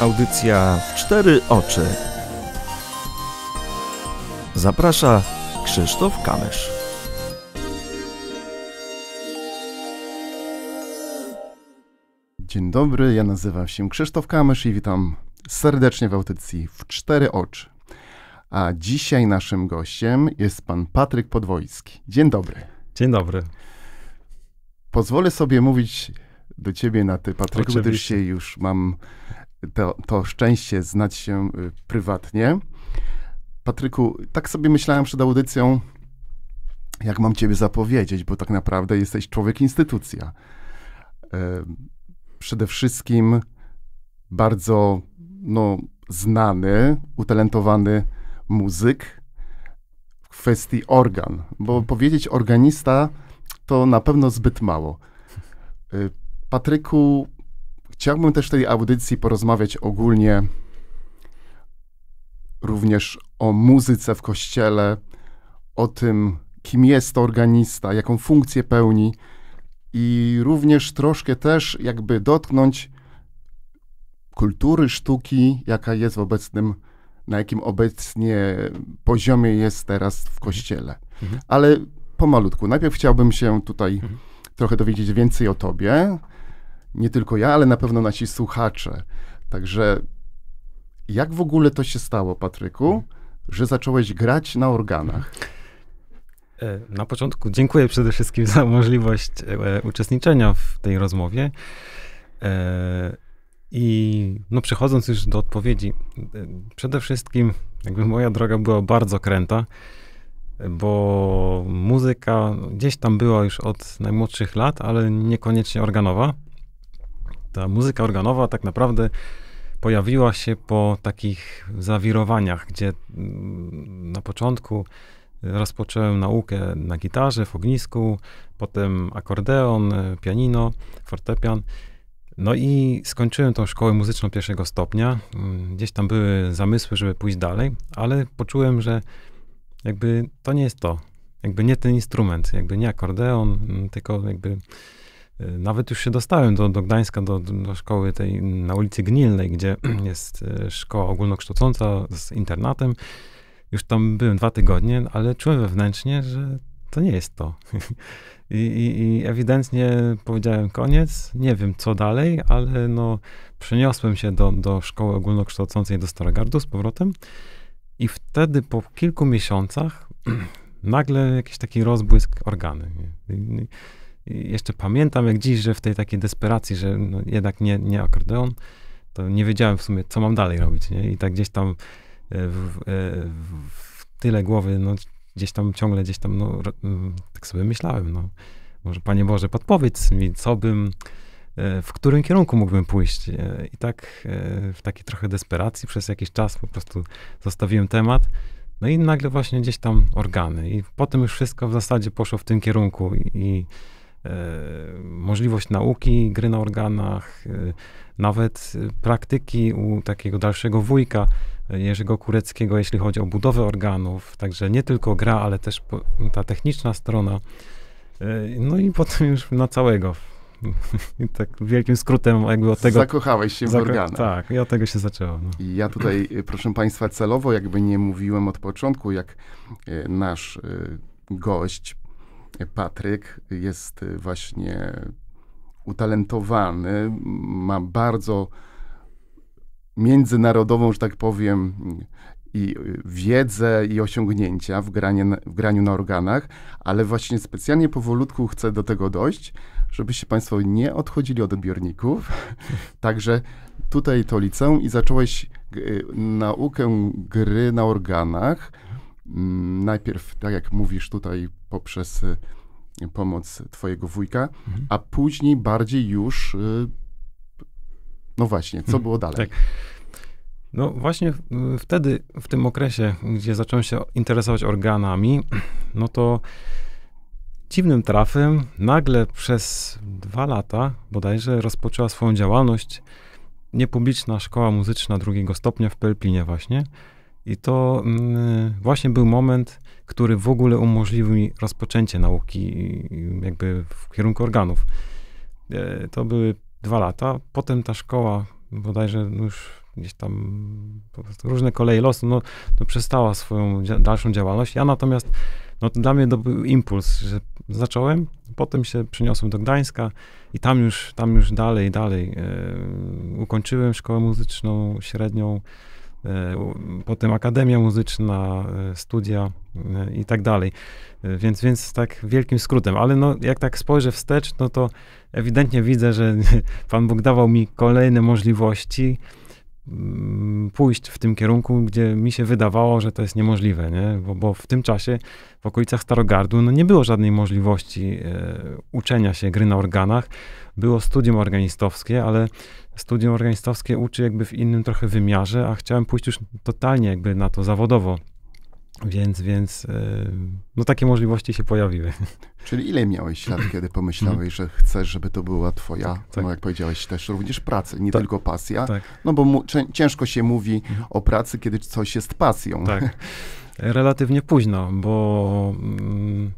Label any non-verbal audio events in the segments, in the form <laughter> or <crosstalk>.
Audycja w cztery oczy. Zaprasza Krzysztof Kamysz. Dzień dobry, ja nazywam się Krzysztof Kamysz i witam serdecznie w audycji w cztery oczy. A dzisiaj naszym gościem jest pan Patryk Podwojski. Dzień dobry. Dzień dobry. Pozwolę sobie mówić do ciebie na ty, Patryku, gdyż się już mam to, to szczęście znać się y, prywatnie. Patryku, tak sobie myślałem przed audycją, jak mam ciebie zapowiedzieć, bo tak naprawdę jesteś człowiek instytucja. E, przede wszystkim bardzo no, znany, utalentowany muzyk w kwestii organ, bo mhm. powiedzieć organista to na pewno zbyt mało. E, Patryku, Chciałbym też w tej audycji porozmawiać ogólnie również o muzyce w kościele, o tym, kim jest organista, jaką funkcję pełni i również troszkę też jakby dotknąć kultury sztuki, jaka jest w obecnym, na jakim obecnie poziomie jest teraz w kościele. Mhm. Ale pomalutku. Najpierw chciałbym się tutaj mhm. trochę dowiedzieć więcej o tobie, nie tylko ja, ale na pewno nasi słuchacze. Także jak w ogóle to się stało, Patryku, że zacząłeś grać na organach? E, na początku dziękuję przede wszystkim za możliwość e, uczestniczenia w tej rozmowie. E, I no, przechodząc już do odpowiedzi, przede wszystkim jakby moja droga była bardzo kręta, bo muzyka gdzieś tam była już od najmłodszych lat, ale niekoniecznie organowa. Ta muzyka organowa tak naprawdę pojawiła się po takich zawirowaniach, gdzie mm, na początku y, rozpocząłem naukę na gitarze, w ognisku, potem akordeon, y, pianino, fortepian. No i skończyłem tą szkołę muzyczną pierwszego stopnia. Mm, gdzieś tam były zamysły, żeby pójść dalej, ale poczułem, że jakby to nie jest to. Jakby nie ten instrument, jakby nie akordeon, mm, tylko jakby E, nawet już się dostałem do, do Gdańska, do, do szkoły tej na ulicy Gnilnej, gdzie <clears throat> jest e, szkoła ogólnokształcąca z internatem. Już tam byłem dwa tygodnie, ale czułem wewnętrznie, że to nie jest to. <laughs> I, i, I, ewidentnie powiedziałem koniec, nie wiem co dalej, ale no, przeniosłem się do, do szkoły ogólnokształcącej do Starogardu z powrotem i wtedy po kilku miesiącach <clears throat> nagle jakiś taki rozbłysk organy. Nie? jeszcze pamiętam jak dziś, że w tej takiej desperacji, że no jednak nie, nie akordeon, to nie wiedziałem w sumie, co mam dalej robić, nie? I tak gdzieś tam e, w, w, e, w tyle głowy, no gdzieś tam ciągle, gdzieś tam, no mm, tak sobie myślałem, no. Może Panie Boże, podpowiedz mi, co bym, e, w którym kierunku mógłbym pójść. I tak w takiej trochę desperacji przez jakiś czas po prostu zostawiłem temat. No i nagle właśnie gdzieś tam organy. I potem już wszystko w zasadzie poszło w tym kierunku. I, i E, możliwość nauki gry na organach, e, nawet praktyki u takiego dalszego wujka e, Jerzego Kureckiego, jeśli chodzi o budowę organów. Także nie tylko gra, ale też ta techniczna strona. No i potem już na całego. <laughs> tak wielkim skrótem jakby od tego... Zakochałeś się w zako- organach. Tak, i od tego się zaczęło. No. I ja tutaj, proszę państwa, celowo jakby nie mówiłem od początku, jak nasz gość Patryk jest y, właśnie utalentowany, ma bardzo międzynarodową, że tak powiem, i y, wiedzę i osiągnięcia w, granie, w graniu na organach, ale właśnie specjalnie powolutku chcę do tego dojść, żebyście Państwo nie odchodzili od odbiorników. <laughs> Także tutaj to liceum i zacząłeś y, naukę gry na organach Mm, najpierw, tak jak mówisz tutaj, poprzez y, pomoc twojego wujka, mhm. a później bardziej już, y, no właśnie, co mhm. było dalej? Tak. No właśnie wtedy, w tym okresie, gdzie zacząłem się interesować organami, no to dziwnym trafem nagle przez dwa lata bodajże rozpoczęła swoją działalność niepubliczna szkoła muzyczna drugiego stopnia w Pelplinie właśnie, i to mm, właśnie był moment, który w ogóle umożliwił mi rozpoczęcie nauki mm, jakby w kierunku organów. E, to były dwa lata. Potem ta szkoła, bodajże już gdzieś tam po prostu różne koleje losu, no, no przestała swoją dalszą działalność. Ja natomiast, no dla mnie to był impuls, że zacząłem, potem się przeniosłem do Gdańska i tam już, tam już dalej, dalej yy, ukończyłem szkołę muzyczną, średnią, E, potem Akademia Muzyczna, e, studia e, i tak dalej. Więc, więc tak wielkim skrótem, ale no, jak tak spojrzę wstecz, no to ewidentnie widzę, że <laughs> Pan Bóg dawał mi kolejne możliwości mm, pójść w tym kierunku, gdzie mi się wydawało, że to jest niemożliwe, nie? bo, bo w tym czasie w okolicach Starogardu no, nie było żadnej możliwości e, uczenia się gry na organach. Było studium organistowskie, ale studium organistowskie uczy jakby w innym trochę wymiarze, a chciałem pójść już totalnie jakby na to zawodowo. Więc, więc e, no takie możliwości się pojawiły. <laughs> Czyli ile miałeś lat, mhm. kiedy pomyślałeś, że chcesz, żeby to była twoja, tak, tak. no jak powiedziałeś, też również praca, nie tak, tylko pasja, tak. no bo mu, ciężko się mówi mhm. o pracy, kiedy coś jest pasją. Tak. <laughs> Relatywnie późno, bo mm,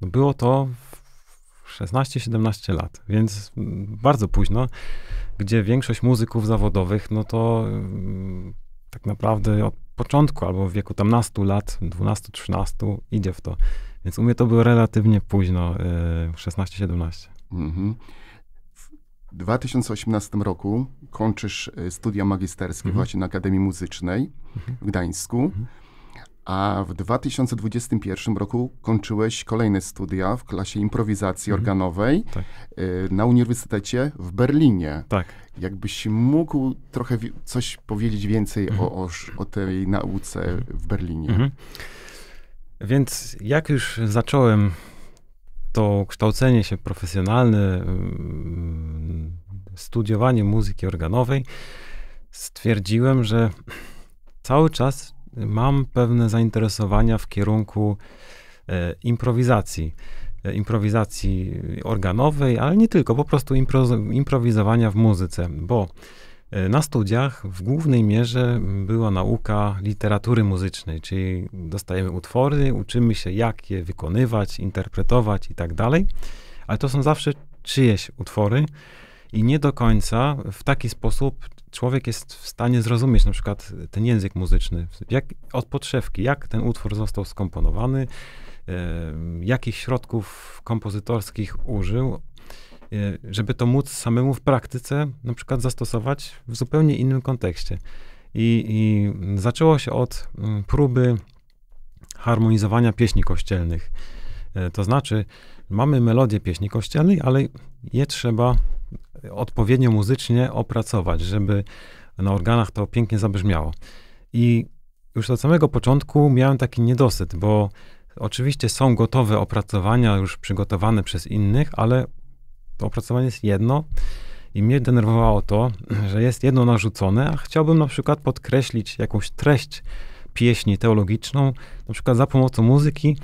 było to 16-17 lat, więc mm, bardzo późno gdzie większość muzyków zawodowych, no to mm, tak naprawdę od początku albo w wieku tam nastu lat, 12-13 idzie w to. Więc u mnie to było relatywnie późno, 16-17. Y, mhm. W 2018 roku kończysz y, studia magisterskie mhm. właśnie na Akademii Muzycznej mhm. w Gdańsku. Mhm. A w 2021 roku kończyłeś kolejne studia w klasie improwizacji mhm. organowej tak. Y, na Uniwersytecie w Berlinie. Tak. Jakbyś mógł trochę coś powiedzieć więcej mhm. o, o, o, tej nauce mhm. w Berlinie. Mhm. Więc jak już zacząłem to kształcenie się profesjonalne, mm, studiowanie muzyki organowej, stwierdziłem, że cały czas mam pewne zainteresowania w kierunku e, improwizacji. E, improwizacji organowej, ale nie tylko, po prostu impro, improwizowania w muzyce, bo e, na studiach w głównej mierze była nauka literatury muzycznej, czyli dostajemy utwory, uczymy się jak je wykonywać, interpretować i tak dalej, ale to są zawsze czyjeś utwory i nie do końca w taki sposób, człowiek jest w stanie zrozumieć na przykład ten język muzyczny, jak, od podszewki, jak ten utwór został skomponowany, e, jakich środków kompozytorskich użył, e, żeby to móc samemu w praktyce na przykład zastosować w zupełnie innym kontekście. I, i zaczęło się od m, mm, próby harmonizowania pieśni kościelnych. E, to znaczy, mamy melodię pieśni kościelnej, ale je trzeba odpowiednio muzycznie opracować, żeby na organach to pięknie zabrzmiało. I już od samego początku miałem taki niedosyt, bo oczywiście są gotowe opracowania, już przygotowane przez innych, ale to opracowanie jest jedno i mnie denerwowało to, że jest jedno narzucone, a chciałbym na przykład podkreślić jakąś treść pieśni teologiczną, na przykład za pomocą muzyki,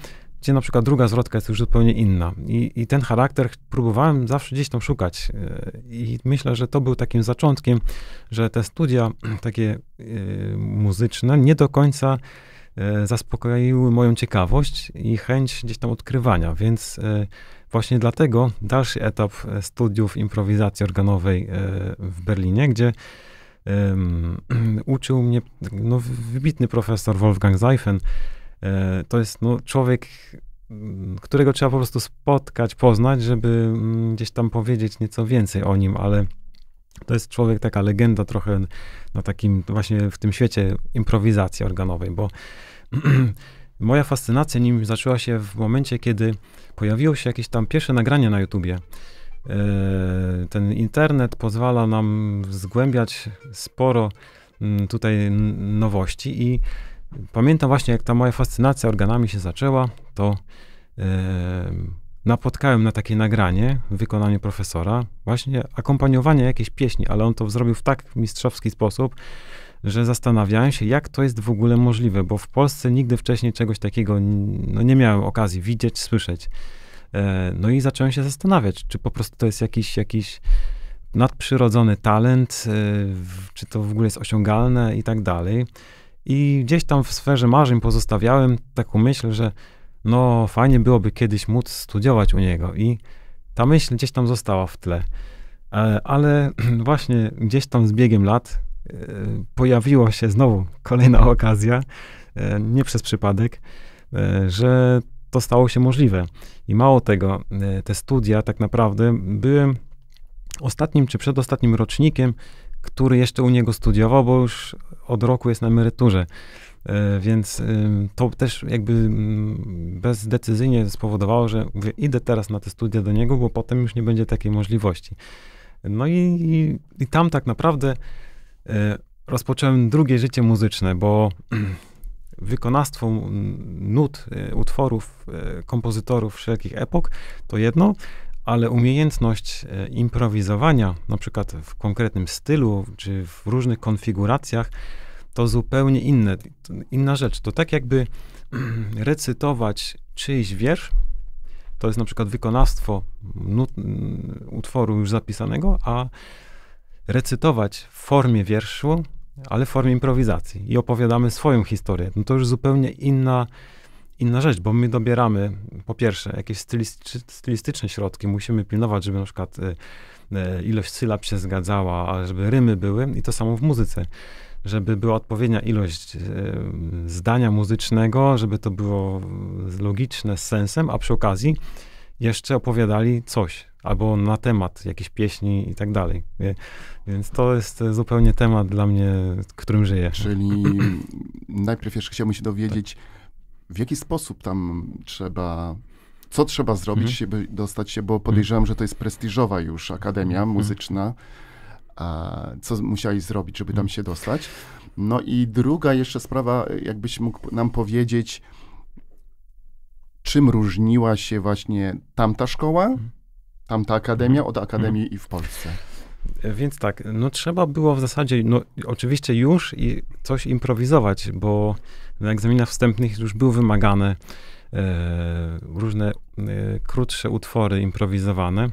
gdzie na przykład druga zwrotka jest już zupełnie inna. I, i ten charakter próbowałem zawsze gdzieś tam szukać. E, I myślę, że to był takim zaczątkiem, że te studia <clears throat> takie e, muzyczne nie do końca e, zaspokoiły moją ciekawość i chęć gdzieś tam odkrywania, więc właśnie dlatego dalszy etap studiów improwizacji organowej w Berlinie, gdzie <clears throat> uczył mnie no, wybitny profesor Wolfgang Seifen, E, to jest no, człowiek, mm, którego trzeba po prostu spotkać, poznać, żeby mm, gdzieś tam powiedzieć nieco więcej o nim, ale to jest człowiek, taka legenda trochę na takim, właśnie w tym świecie improwizacji organowej, bo <clears throat> moja fascynacja nim zaczęła się w momencie, kiedy pojawiło się jakieś tam pierwsze nagranie na YouTubie. E, ten internet pozwala nam zgłębiać sporo mm, tutaj nowości i Pamiętam właśnie, jak ta moja fascynacja organami się zaczęła, to e, napotkałem na takie nagranie w wykonaniu profesora, właśnie akompaniowanie jakiejś pieśni, ale on to zrobił w tak mistrzowski sposób, że zastanawiałem się, jak to jest w ogóle możliwe, bo w Polsce nigdy wcześniej czegoś takiego no, nie miałem okazji widzieć, słyszeć. E, no i zacząłem się zastanawiać, czy po prostu to jest jakiś, jakiś nadprzyrodzony talent, e, czy to w ogóle jest osiągalne i tak dalej. I gdzieś tam w sferze marzeń pozostawiałem taką myśl, że no fajnie byłoby kiedyś móc studiować u niego. I ta myśl gdzieś tam została w tle. E, ale <clears throat> właśnie gdzieś tam z biegiem lat e, pojawiła się znowu kolejna <laughs> okazja, e, nie przez przypadek, że to stało się możliwe. I mało tego, te studia tak naprawdę były ostatnim czy przedostatnim rocznikiem który jeszcze u niego studiował, bo już od roku jest na emeryturze. E, więc y, to też jakby mm, bezdecyzyjnie spowodowało, że mówię, idę teraz na te studia do niego, bo potem już nie będzie takiej możliwości. No i, i, i tam tak naprawdę e, rozpocząłem drugie życie muzyczne, bo <clears throat> wykonawstwo nut, e, utworów, kompozytorów wszelkich epok, to jedno, ale umiejętność e, improwizowania, na przykład w konkretnym stylu czy w różnych konfiguracjach, to zupełnie inne, inna rzecz. To tak jakby <clears throat> recytować czyjś wiersz, to jest na przykład wykonawstwo nut, utworu już zapisanego, a recytować w formie wierszu, ale w formie improwizacji i opowiadamy swoją historię. No to już zupełnie inna inna rzecz, bo my dobieramy po pierwsze jakieś stylistyczne środki, musimy pilnować, żeby na przykład e, e, ilość sylab się zgadzała, a żeby rymy były i to samo w muzyce. Żeby była odpowiednia ilość e, zdania muzycznego, żeby to było logiczne, z sensem, a przy okazji jeszcze opowiadali coś albo na temat jakiejś pieśni i tak dalej. Więc to jest zupełnie temat dla mnie, którym żyję. Czyli <laughs> najpierw jeszcze chciałbym się dowiedzieć, tak w jaki sposób tam trzeba co trzeba zrobić, mhm. by dostać się, bo mhm. podejrzewam, że to jest prestiżowa już akademia mhm. muzyczna. A co musiałeś zrobić, żeby tam mhm. się dostać? No i druga jeszcze sprawa, jakbyś mógł nam powiedzieć, czym różniła się właśnie tamta szkoła, tamta akademia od akademii i w Polsce? Więc tak, no trzeba było w zasadzie, no oczywiście już i coś improwizować, bo na egzaminach wstępnych już były wymagane e, różne e, krótsze utwory improwizowane,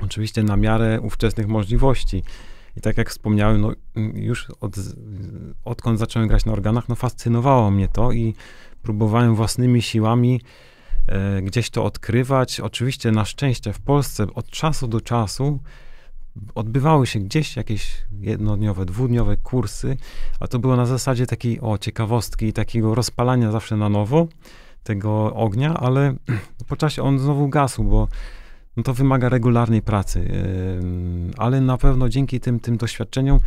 oczywiście na miarę ówczesnych możliwości. I tak jak wspomniałem, no już od, odkąd zacząłem grać na organach, no fascynowało mnie to i próbowałem własnymi siłami e, gdzieś to odkrywać. Oczywiście na szczęście w Polsce od czasu do czasu odbywały się gdzieś jakieś jednodniowe, dwudniowe kursy, a to było na zasadzie takiej o ciekawostki i takiego rozpalania zawsze na nowo tego ognia, ale <clears throat> po czasie on znowu gasł, bo no to wymaga regularnej pracy, ale na pewno dzięki tym, tym doświadczeniom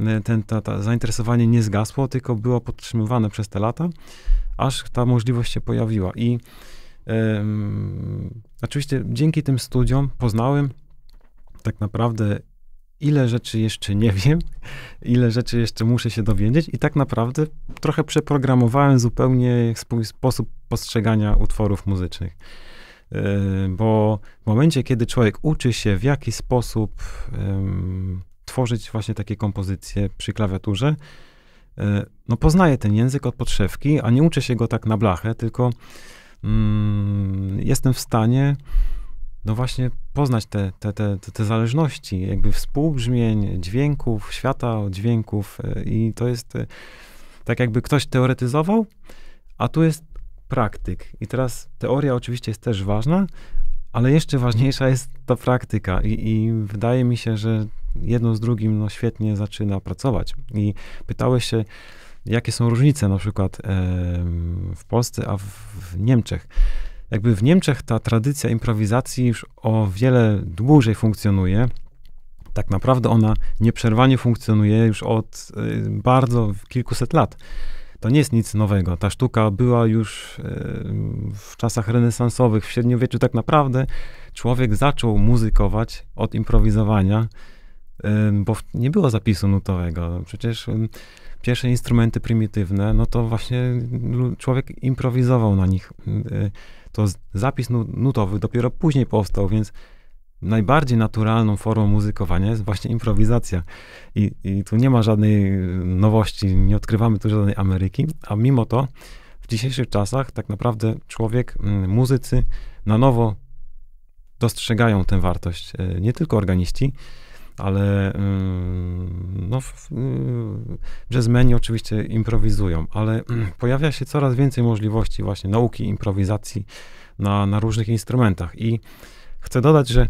e, ten, ta, ta zainteresowanie nie zgasło, tylko było podtrzymywane przez te lata, aż ta możliwość się pojawiła. I um, oczywiście dzięki tym studiom poznałem tak naprawdę ile rzeczy jeszcze nie wiem, ile rzeczy jeszcze muszę się dowiedzieć i tak naprawdę trochę przeprogramowałem zupełnie swój sposób postrzegania utworów muzycznych. Yy, bo w momencie, kiedy człowiek uczy się, w jaki sposób um, tworzyć właśnie takie kompozycje przy klawiaturze, yy, no poznaje ten język od podszewki, a nie uczy się go tak na blachę, tylko um, jestem w stanie no właśnie poznać te, te, te, te zależności, jakby współbrzmień dźwięków, świata dźwięków e, i to jest e, tak jakby ktoś teoretyzował, a tu jest praktyk. I teraz teoria oczywiście jest też ważna, ale jeszcze ważniejsza jest ta praktyka i, i wydaje mi się, że jedno z drugim no, świetnie zaczyna pracować. I pytałeś się, jakie są różnice na przykład e, w Polsce, a w, w Niemczech jakby w Niemczech ta tradycja improwizacji już o wiele dłużej funkcjonuje. Tak naprawdę ona nieprzerwanie funkcjonuje już od y, bardzo kilkuset lat. To nie jest nic nowego. Ta sztuka była już y, w czasach renesansowych, w średniowieczu. Tak naprawdę człowiek zaczął muzykować od improwizowania, bo nie było zapisu nutowego. Przecież pierwsze instrumenty prymitywne, no to właśnie człowiek improwizował na nich. Y, to zapis nutowy dopiero później powstał, więc najbardziej naturalną formą muzykowania jest właśnie improwizacja. I, I, tu nie ma żadnej y, nowości, nie odkrywamy tu żadnej Ameryki, a mimo to w dzisiejszych czasach tak naprawdę człowiek, y, muzycy na nowo dostrzegają tę wartość, y, nie tylko organiści, ale no, jazzmeni oczywiście improwizują, ale pojawia się coraz więcej możliwości właśnie nauki, improwizacji na, na różnych instrumentach i chcę dodać, że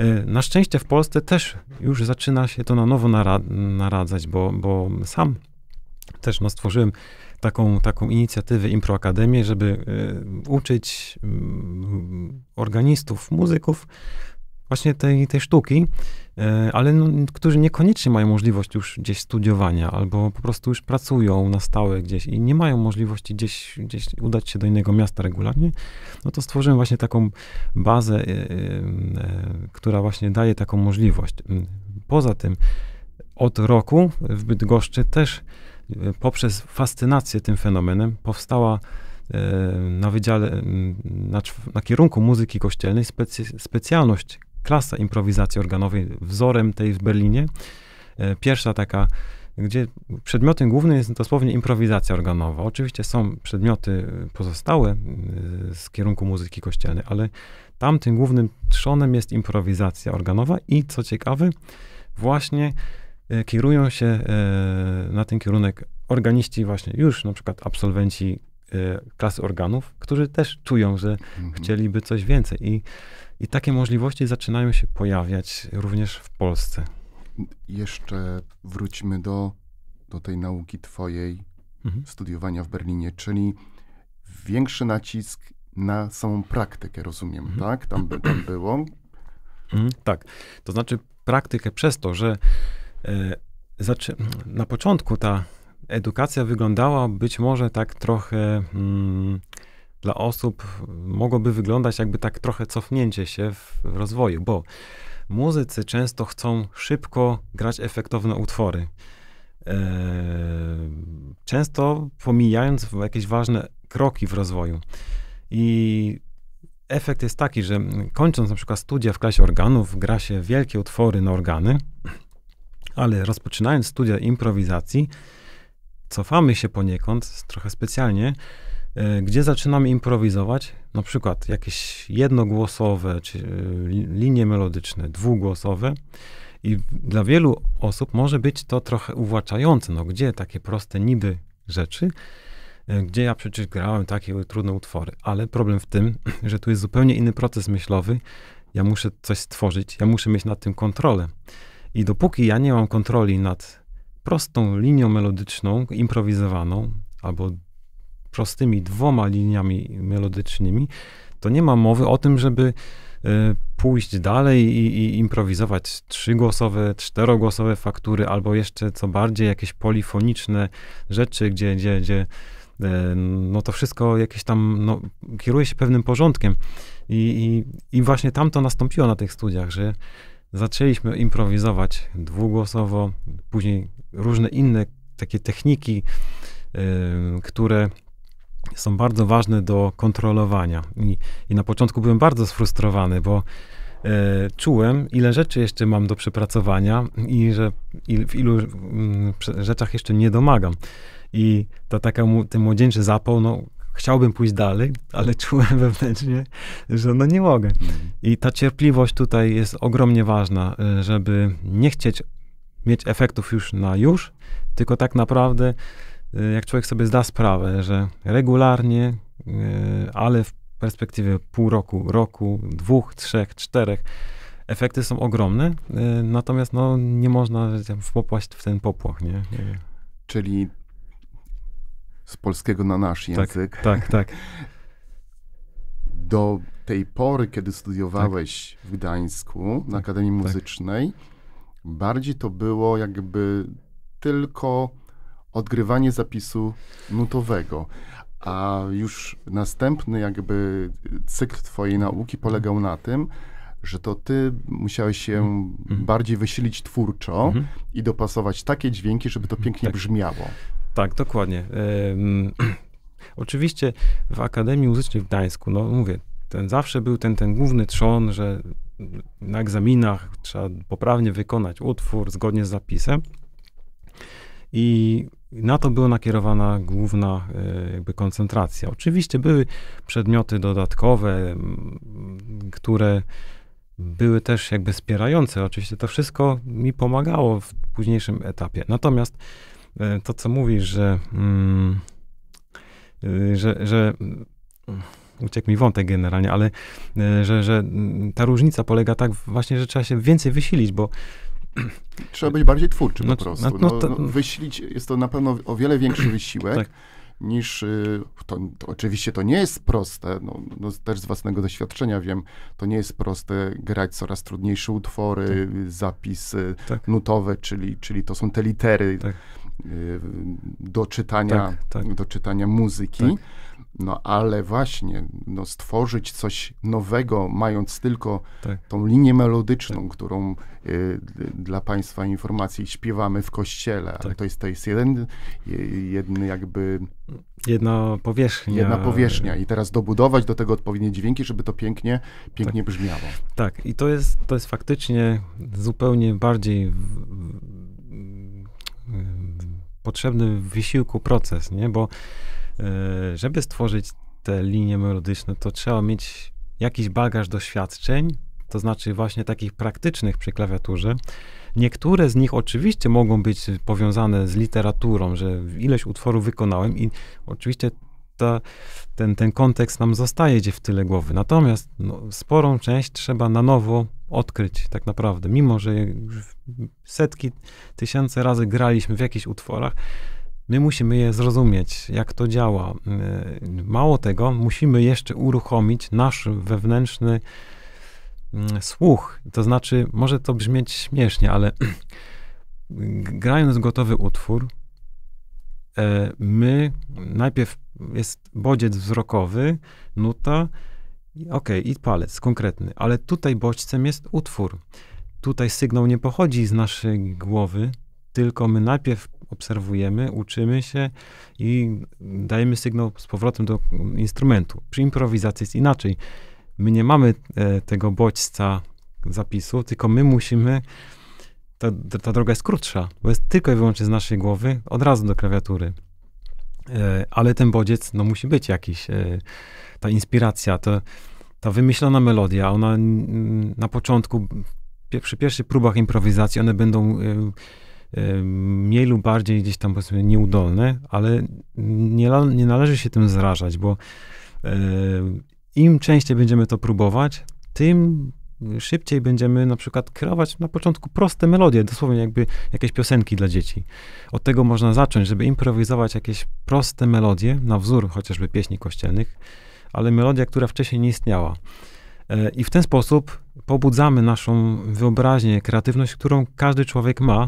y, na szczęście w Polsce też już zaczyna się to na nowo naradzać, bo, bo sam też no, stworzyłem taką, taką inicjatywę Impro Akademię, żeby y, uczyć y, organistów, muzyków właśnie tej, tej sztuki, e, ale no, którzy niekoniecznie mają możliwość już gdzieś studiowania, albo po prostu już pracują na stałe gdzieś i nie mają możliwości gdzieś, gdzieś udać się do innego miasta regularnie, no to stworzyłem właśnie taką bazę, e, e, która właśnie daje taką możliwość. Mm, poza tym od roku w Bydgoszczy też poprzez fascynację tym fenomenem powstała na wydziale, mm, na, na, kierunku muzyki kościelnej specy, specjalność klasa improwizacji organowej, wzorem tej w Berlinie. E, pierwsza taka, gdzie przedmiotem głównym jest dosłownie improwizacja organowa. Oczywiście są przedmioty pozostałe e, z kierunku muzyki kościelnej, ale tam tym głównym trzonem jest improwizacja organowa i co ciekawe, właśnie e, kierują się na ten kierunek organiści właśnie już na przykład absolwenci klasy organów, którzy też czują, że mhm. chcieliby coś więcej i i takie możliwości zaczynają się pojawiać również w Polsce. Jeszcze wróćmy do, do tej nauki Twojej, mhm. studiowania w Berlinie, czyli większy nacisk na samą praktykę, rozumiem, mhm. tak? Tam, by, tam było. Mhm, tak. To znaczy praktykę przez to, że e, zaczy- na początku ta edukacja wyglądała być może tak trochę. Mm, dla osób mogłoby wyglądać jakby tak trochę cofnięcie się w rozwoju, bo muzycy często chcą szybko grać efektowne utwory. Eee, często pomijając jakieś ważne kroki w rozwoju. I efekt jest taki, że kończąc na przykład studia w klasie organów, gra się wielkie utwory na organy, ale rozpoczynając studia improwizacji, cofamy się poniekąd, trochę specjalnie, E, gdzie zaczynamy improwizować, na przykład jakieś jednogłosowe, czy e, linie melodyczne, dwugłosowe. I dla wielu osób może być to trochę uwłaczające, no gdzie takie proste niby rzeczy, e, gdzie ja przecież grałem takie trudne utwory. Ale problem w tym, <clears throat> że tu jest zupełnie inny proces myślowy. Ja muszę coś stworzyć, ja muszę mieć nad tym kontrolę. I dopóki ja nie mam kontroli nad prostą linią melodyczną, improwizowaną, albo prostymi dwoma liniami melodycznymi, to nie ma mowy o tym, żeby e, pójść dalej i, i improwizować trzygłosowe, czterogłosowe faktury, albo jeszcze co bardziej jakieś polifoniczne rzeczy, gdzie, gdzie, gdzie e, no to wszystko jakieś tam no, kieruje się pewnym porządkiem. I, i, I właśnie tam to nastąpiło na tych studiach, że zaczęliśmy improwizować dwugłosowo, później różne inne takie techniki, y, które są bardzo ważne do kontrolowania. I, i na początku byłem bardzo sfrustrowany, bo e, czułem, ile rzeczy jeszcze mam do przepracowania i że w ilu m, mm, rzeczach jeszcze nie domagam. I ta taka, ten młodzieńczy zapał, no, chciałbym pójść dalej, ale <laughs> czułem wewnętrznie, że no nie mogę. I ta cierpliwość tutaj jest ogromnie ważna, e, żeby nie chcieć mieć efektów już na już, tylko tak naprawdę Y, jak człowiek sobie zda sprawę, że regularnie, y, ale w perspektywie pół roku, roku, dwóch, trzech, czterech, efekty są ogromne, y, natomiast no, nie można tak popaść w ten popłoch. Nie? Czyli z polskiego na nasz tak, język. Tak, tak. <laughs> Do tej pory, kiedy studiowałeś tak. w Gdańsku na tak, Akademii Muzycznej, bardziej to było jakby tylko odgrywanie zapisu nutowego. A już następny jakby cykl twojej nauki polegał na tym, że to ty musiałeś się mhm. Mhm. bardziej wysilić twórczo mhm. i dopasować takie dźwięki, żeby to pięknie tak. brzmiało. Tak, dokładnie. <clears throat> oczywiście w Akademii Muzycznej w Gdańsku, no mówię, ten zawsze był ten, ten główny trzon, że na egzaminach trzeba poprawnie wykonać utwór zgodnie z zapisem. I na to była nakierowana główna e, jakby koncentracja. Oczywiście były przedmioty dodatkowe, mm, które były też jakby wspierające. Oczywiście to wszystko mi pomagało w późniejszym etapie. Natomiast e, to, co mówisz, że, mm, e, że, że mm, uciekł mi wątek generalnie, ale że, że ta różnica polega tak właśnie, że trzeba się więcej wysilić, bo <clears throat> Trzeba być bardziej twórczym no, po prostu. No, no, no, wyślić, jest to na pewno o wiele większy wysiłek. Tak. Niż y, to, to, oczywiście to nie jest proste, no, no, też z własnego doświadczenia wiem, to nie jest proste grać coraz trudniejsze utwory, tak. zapisy tak. nutowe, czyli, czyli to są te litery tak. y, do czytania, tak, tak. do czytania muzyki. No ale właśnie, no, stworzyć coś nowego, mając tylko tak. tą linię melodyczną, tak. którą y, dla Państwa informacji śpiewamy w kościele. Tak. Ale to jest, to jest jeden, jedny jakby... Jedna powierzchnia. Jedna powierzchnia. I teraz dobudować do tego odpowiednie dźwięki, żeby to pięknie, pięknie tak. brzmiało. Tak. I to jest, to jest faktycznie zupełnie bardziej... W, w, w, potrzebny w wysiłku proces, nie? Bo E, żeby stworzyć te linie melodyczne, to trzeba mieć jakiś bagaż doświadczeń, to znaczy właśnie takich praktycznych przy klawiaturze. Niektóre z nich oczywiście mogą być powiązane z literaturą, że ileś utworów wykonałem i oczywiście ta, ten, ten kontekst nam zostaje gdzie w tyle głowy. Natomiast no, sporą część trzeba na nowo odkryć tak naprawdę. Mimo, że setki, tysiące razy graliśmy w jakichś utworach, My musimy je zrozumieć, jak to działa. E, mało tego, musimy jeszcze uruchomić nasz wewnętrzny mm, słuch. To znaczy, może to brzmieć śmiesznie, ale <clears throat> grając gotowy utwór, e, my najpierw jest bodziec wzrokowy, nuta, okej, okay, i palec konkretny, ale tutaj bodźcem jest utwór. Tutaj sygnał nie pochodzi z naszej głowy, tylko my najpierw obserwujemy, uczymy się i dajemy sygnał z powrotem do instrumentu. Przy improwizacji jest inaczej. My nie mamy e, tego bodźca zapisu, tylko my musimy. Ta, ta droga jest krótsza, bo jest tylko i wyłącznie z naszej głowy od razu do klawiatury. E, ale ten bodziec, no musi być jakiś, e, ta inspiracja, to, ta wymyślona melodia, ona mm, na początku, pie, przy pierwszych próbach improwizacji, one będą e, Y, mniej lub bardziej gdzieś tam powiedzmy nieudolne, ale nie, nie należy się tym zrażać, bo y, im częściej będziemy to próbować, tym szybciej będziemy na przykład kreować na początku proste melodie, dosłownie jakby jakieś piosenki dla dzieci. Od tego można zacząć, żeby improwizować jakieś proste melodie, na wzór chociażby pieśni kościelnych, ale melodia, która wcześniej nie istniała. Y, I w ten sposób pobudzamy naszą wyobraźnię, kreatywność, którą każdy człowiek ma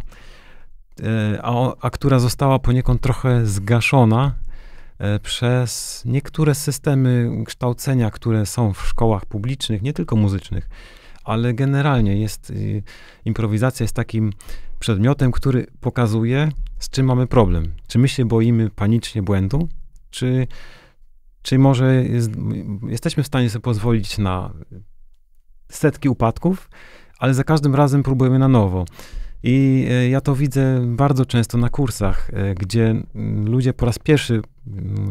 E, a, a która została poniekąd trochę zgaszona e, przez niektóre systemy kształcenia, które są w szkołach publicznych, nie tylko muzycznych, ale generalnie jest e, improwizacja jest takim przedmiotem, który pokazuje, z czym mamy problem. Czy my się boimy panicznie błędu, czy, czy może jest, jesteśmy w stanie sobie pozwolić na setki upadków, ale za każdym razem próbujemy na nowo. I e, ja to widzę bardzo często na kursach, e, gdzie ludzie po raz pierwszy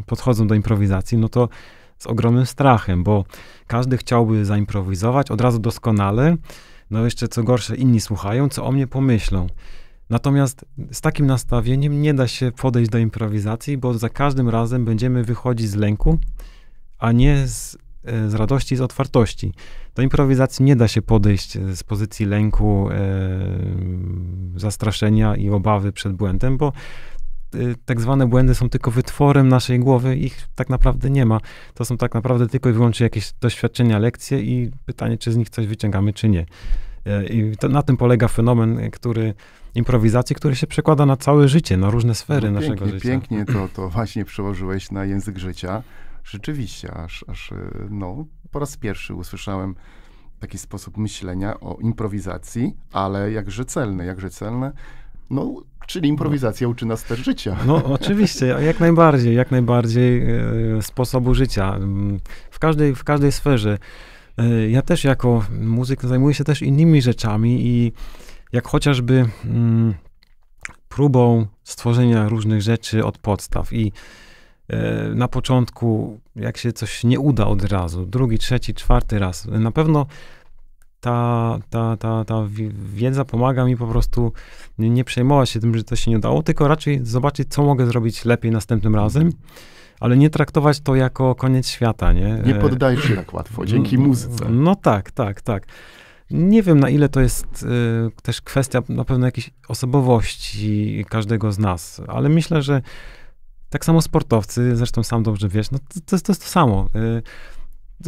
podchodzą do improwizacji, no to z ogromnym strachem, bo każdy chciałby zaimprowizować od razu doskonale, no jeszcze co gorsze, inni słuchają, co o mnie pomyślą. Natomiast z takim nastawieniem nie da się podejść do improwizacji, bo za każdym razem będziemy wychodzić z lęku, a nie z z radości, z otwartości. Do improwizacji nie da się podejść e, z pozycji lęku, e, zastraszenia i obawy przed błędem, bo e, tak zwane błędy są tylko wytworem naszej głowy, ich tak naprawdę nie ma. To są tak naprawdę tylko i wyłącznie jakieś doświadczenia, lekcje i pytanie, czy z nich coś wyciągamy, czy nie. I to, na tym polega fenomen, który improwizacji, który się przekłada na całe życie, na różne sfery no, pięknie, naszego życia. Pięknie to, to <clears throat> właśnie przełożyłeś na język życia. Rzeczywiście, aż, aż e, no, po raz pierwszy usłyszałem taki sposób myślenia o improwizacji, ale jakże celny, jakże celne. No, czyli improwizacja no. uczy nas też życia. No, oczywiście, jak najbardziej, jak najbardziej e, sposobu życia. W każdej, w każdej sferze. E, ja też jako muzyk zajmuję się też innymi rzeczami i jak chociażby mm, próbą stworzenia różnych rzeczy od podstaw i E, na początku, jak się coś nie uda od razu, drugi, trzeci, czwarty raz. Na pewno ta, ta, ta, ta wiedza pomaga mi po prostu nie przejmować się tym, że to się nie udało, tylko raczej zobaczyć, co mogę zrobić lepiej następnym razem. Ale nie traktować to jako koniec świata, nie? Nie e, poddaj się tak łatwo, dzięki no, muzyce. No tak, tak, tak. Nie wiem, na ile to jest y, też kwestia na pewno jakiejś osobowości każdego z nas, ale myślę, że tak samo sportowcy, zresztą sam dobrze wiesz, no to, to, to jest to samo.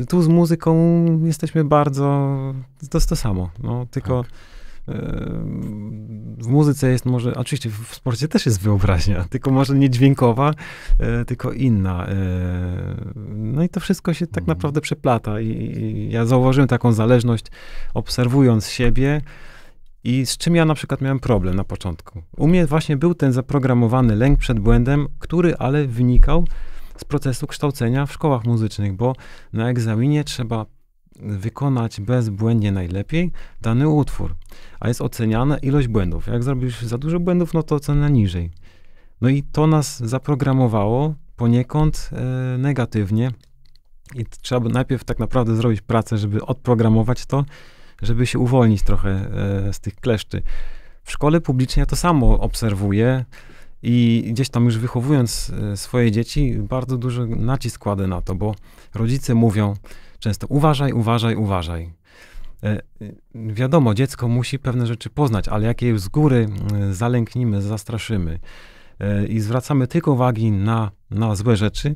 Y, tu z muzyką jesteśmy bardzo, to jest to samo, no tylko tak. y, w muzyce jest może, oczywiście w sporcie też jest wyobraźnia, <laughs> tylko może nie dźwiękowa, y, tylko inna. Y, no i to wszystko się tak mhm. naprawdę przeplata i, i ja zauważyłem taką zależność obserwując siebie, i z czym ja na przykład miałem problem na początku? U mnie właśnie był ten zaprogramowany lęk przed błędem, który ale wynikał z procesu kształcenia w szkołach muzycznych, bo na egzaminie trzeba wykonać bezbłędnie najlepiej dany utwór, a jest oceniana ilość błędów. Jak zrobisz za dużo błędów, no to ocena niżej. No i to nas zaprogramowało poniekąd e, negatywnie i trzeba najpierw tak naprawdę zrobić pracę, żeby odprogramować to, żeby się uwolnić trochę e, z tych kleszczy. W szkole publicznej ja to samo obserwuję i gdzieś tam już wychowując e, swoje dzieci, bardzo duży nacisk kładę na to, bo rodzice mówią często uważaj, uważaj, uważaj. E, wiadomo, dziecko musi pewne rzeczy poznać, ale jak je z góry zalęknimy, zastraszymy i zwracamy tylko uwagi na, na złe rzeczy,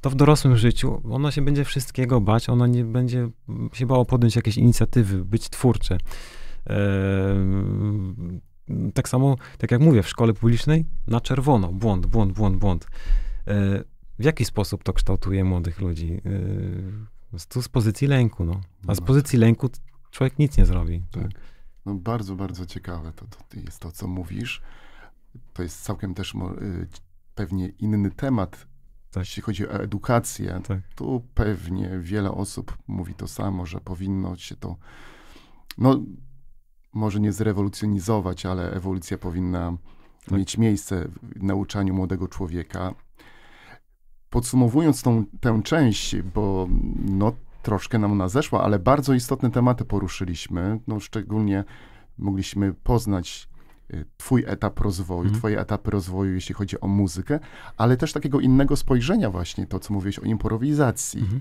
to w dorosłym życiu ono się będzie wszystkiego bać, ono nie będzie się bało podjąć jakiejś inicjatywy, być twórcze. Eee, tak samo, tak jak mówię, w szkole publicznej na czerwono, błąd, błąd, błąd, błąd. Eee, w jaki sposób to kształtuje młodych ludzi? Eee, tu z pozycji lęku, no. A z no. pozycji lęku człowiek nic nie zrobi. Tak. No bardzo, bardzo ciekawe to, to jest to, co mówisz. To jest całkiem też y, pewnie inny temat tak. jeśli chodzi o edukację, tak. tu pewnie wiele osób mówi to samo, że powinno się to, no może nie zrewolucjonizować, ale ewolucja powinna tak. mieć miejsce w nauczaniu młodego człowieka. Podsumowując tą, tę część, bo no, troszkę nam ona zeszła, ale bardzo istotne tematy poruszyliśmy, no, szczególnie mogliśmy poznać Y, twój etap rozwoju, mhm. twoje etapy rozwoju, jeśli chodzi o muzykę, ale też takiego innego spojrzenia właśnie, to co mówiłeś o improwizacji. Mhm.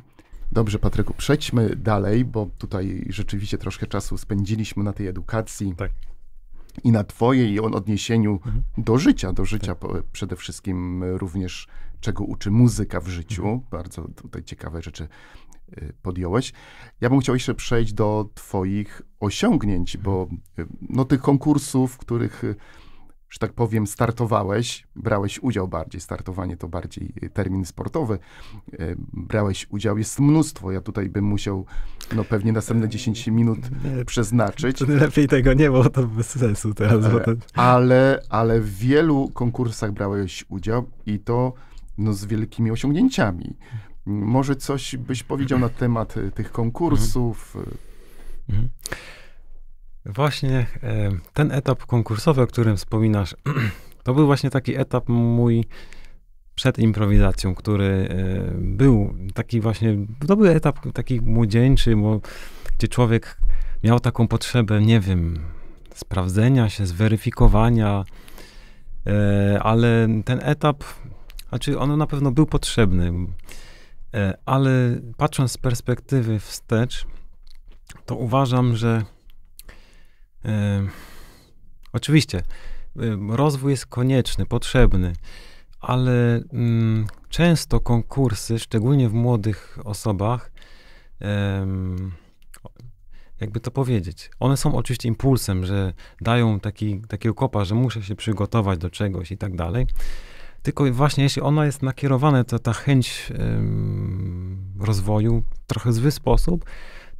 Dobrze, Patryku, przejdźmy dalej, bo tutaj rzeczywiście troszkę czasu spędziliśmy na tej edukacji. Tak. I na Twojej i on odniesieniu mhm. do życia, do życia tak. przede wszystkim y, również, czego uczy muzyka w życiu. Mhm. Bardzo tutaj ciekawe rzeczy Y, podjąłeś. Ja bym chciał jeszcze przejść do Twoich osiągnięć, bo y, no, tych konkursów, w których, y, że tak powiem, startowałeś, brałeś udział bardziej, startowanie to bardziej termin sportowy, brałeś udział, jest mnóstwo. Ja tutaj bym musiał no, pewnie następne 10 minut nie, przeznaczyć. Lepiej tego nie, bo to bez sensu teraz. Ale, ale, ale w wielu konkursach brałeś udział i to no, z wielkimi osiągnięciami. Może coś byś powiedział na temat e, tych konkursów? Mhm. Mhm. Właśnie e, ten etap konkursowy, o którym wspominasz, <clears throat> to był właśnie taki etap mój przed improwizacją, który e, był taki właśnie, to był etap taki młodzieńczy, gdzie człowiek miał taką potrzebę, nie wiem, sprawdzenia się, zweryfikowania, ale ten etap, znaczy on na pewno był potrzebny. E, ale patrząc z perspektywy wstecz, to uważam, że e, oczywiście e, rozwój jest konieczny, potrzebny, ale mm, często konkursy, szczególnie w młodych osobach, jakby to powiedzieć, one są oczywiście impulsem, że dają taki, takiego kopa, że muszę się przygotować do czegoś i tak dalej, tylko właśnie jeśli ona jest nakierowane, to ta chęć yy, rozwoju w trochę zły sposób,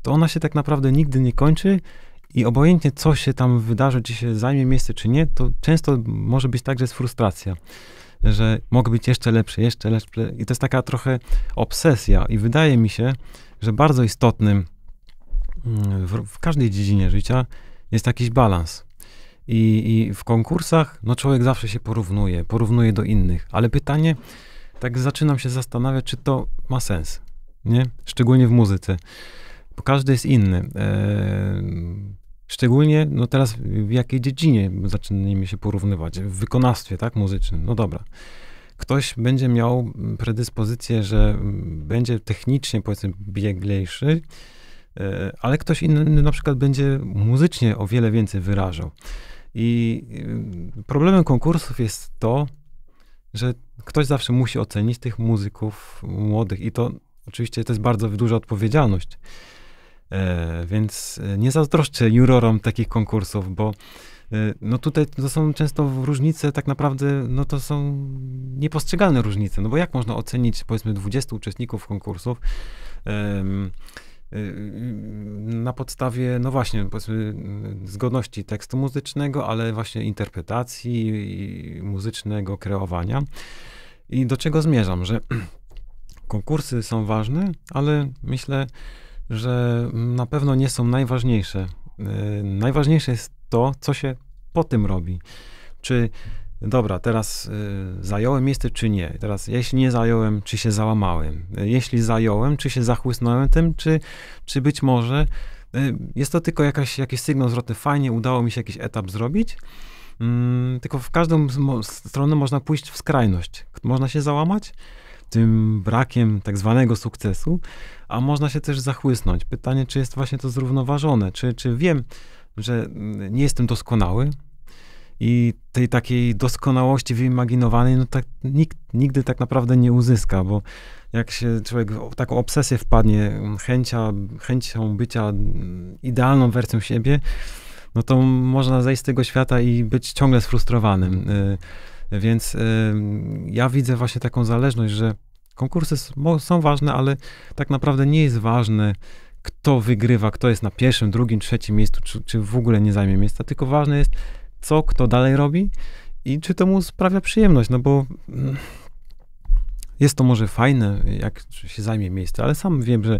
to ona się tak naprawdę nigdy nie kończy i obojętnie co się tam wydarzy, czy się zajmie miejsce, czy nie, to często może być tak, że jest frustracja, że mogę być jeszcze lepszy, jeszcze lepszy. I to jest taka trochę obsesja. I wydaje mi się, że bardzo istotnym mm, w, w każdej dziedzinie życia jest jakiś balans. I, I, w konkursach, no człowiek zawsze się porównuje, porównuje do innych, ale pytanie, tak zaczynam się zastanawiać, czy to ma sens, nie? Szczególnie w muzyce, bo każdy jest inny. Eee, szczególnie, no teraz w jakiej dziedzinie zaczynamy się porównywać? W wykonawstwie, tak, muzycznym, no dobra. Ktoś będzie miał predyspozycję, że będzie technicznie, powiedzmy, bieglejszy, eee, ale ktoś inny na przykład będzie muzycznie o wiele więcej wyrażał. I y, problemem konkursów jest to, że ktoś zawsze musi ocenić tych muzyków młodych i to oczywiście to jest bardzo duża odpowiedzialność. E, więc e, nie zazdroszczę jurorom takich konkursów, bo e, no tutaj to są często różnice, tak naprawdę no to są niepostrzegalne różnice, no bo jak można ocenić powiedzmy 20 uczestników konkursów, e, Y, y, na podstawie, no właśnie, powiedzmy, zgodności tekstu muzycznego, ale właśnie interpretacji muzycznego kreowania. I do czego zmierzam, że <clears throat> konkursy są ważne, ale myślę, że na pewno nie są najważniejsze. Y, najważniejsze jest to, co się po tym robi. Czy dobra, teraz y, zająłem miejsce czy nie? Teraz, jeśli nie zająłem, czy się załamałem? Jeśli zająłem, czy się zachłysnąłem tym, czy, czy być może y, jest to tylko jakaś, jakiś sygnał zwrotny, fajnie, udało mi się jakiś etap zrobić, y, tylko w każdą stronę można pójść w skrajność. Można się załamać tym brakiem tak zwanego sukcesu, a można się też zachłysnąć. Pytanie, czy jest właśnie to zrównoważone, czy, czy wiem, że mm, nie jestem doskonały, i tej takiej doskonałości wyimaginowanej, no tak nikt nigdy tak naprawdę nie uzyska, bo jak się człowiek w taką obsesję wpadnie, chęcia, chęcią bycia idealną wersją siebie, no to można zejść z tego świata i być ciągle sfrustrowanym. Y, więc y, ja widzę właśnie taką zależność, że konkursy są ważne, ale tak naprawdę nie jest ważne, kto wygrywa, kto jest na pierwszym, drugim, trzecim miejscu, czy, czy w ogóle nie zajmie miejsca, tylko ważne jest, co kto dalej robi i czy to mu sprawia przyjemność, no bo mm, jest to może fajne, jak się zajmie miejsce, ale sam wiem, że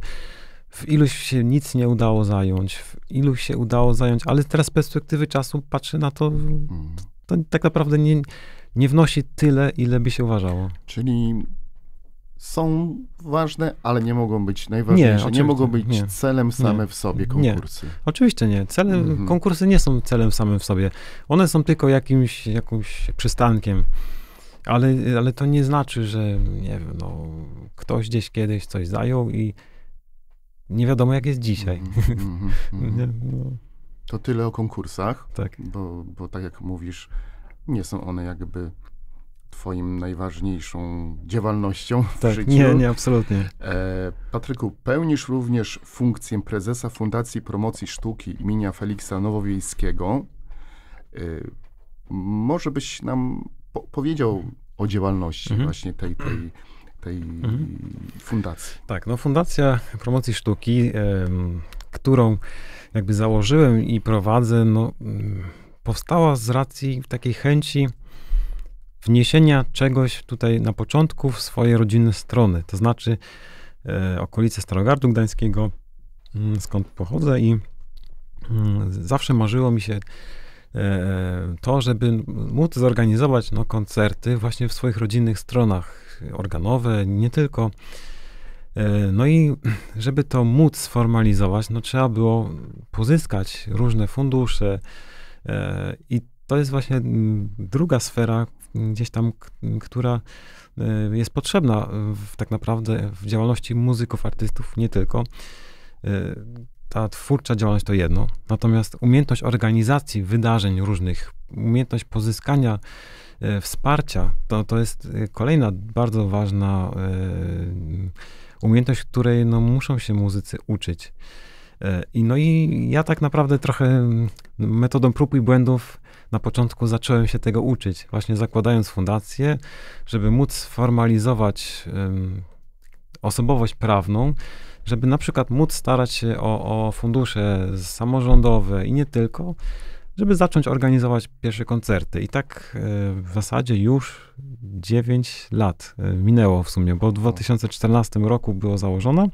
w iluś się nic nie udało zająć, w iluś się udało zająć, ale teraz z perspektywy czasu patrzę na to, mhm. to tak naprawdę nie, nie wnosi tyle, ile by się uważało. Czyli są ważne, ale nie mogą być najważniejsze. Nie, nie mogą być nie. celem same nie. w sobie konkursy. Oczywiście nie. Cele, mhm. Konkursy nie są celem samym w sobie. One są tylko jakimś, jakąś przystankiem. Ale, ale to nie znaczy, że nie wiem, no, ktoś gdzieś kiedyś coś zajął i nie wiadomo, jak jest dzisiaj. Mhm. Mhm. <laughs> no. To tyle o konkursach, tak. Bo, bo tak jak mówisz, nie są one jakby twoim najważniejszą działalnością tak, w życiu. Nie, nie, absolutnie. E, Patryku, pełnisz również funkcję prezesa Fundacji Promocji Sztuki imienia Feliksa Nowowiejskiego. E, może byś nam po powiedział o działalności mhm. właśnie tej, tej, tej mhm. fundacji. Tak, no Fundacja Promocji Sztuki, e, którą jakby założyłem i prowadzę, no, mm, powstała z racji takiej chęci wniesienia czegoś tutaj na początku w swoje rodzinne strony, to znaczy e, okolice Starogardu Gdańskiego, mm, skąd pochodzę i mm, zawsze marzyło mi się e, to, żeby móc zorganizować no, koncerty właśnie w swoich rodzinnych stronach organowe, nie tylko. E, no i żeby to móc sformalizować, no trzeba było pozyskać różne fundusze e, i to jest właśnie mm, druga sfera, gdzieś tam, która y, jest potrzebna w, tak naprawdę w działalności muzyków, artystów, nie tylko. Y, ta twórcza działalność to jedno, natomiast umiejętność organizacji wydarzeń różnych, umiejętność pozyskania y, wsparcia, to, to jest kolejna bardzo ważna umiejętność, której no, muszą się muzycy uczyć. I no i ja tak naprawdę trochę mm, metodą prób i błędów na początku zacząłem się tego uczyć, właśnie zakładając fundację, żeby móc formalizować um, osobowość prawną, żeby na przykład móc starać się o, o fundusze samorządowe i nie tylko, żeby zacząć organizować pierwsze koncerty. I tak e, w zasadzie już 9 lat e, minęło w sumie, bo w 2014 roku było założone.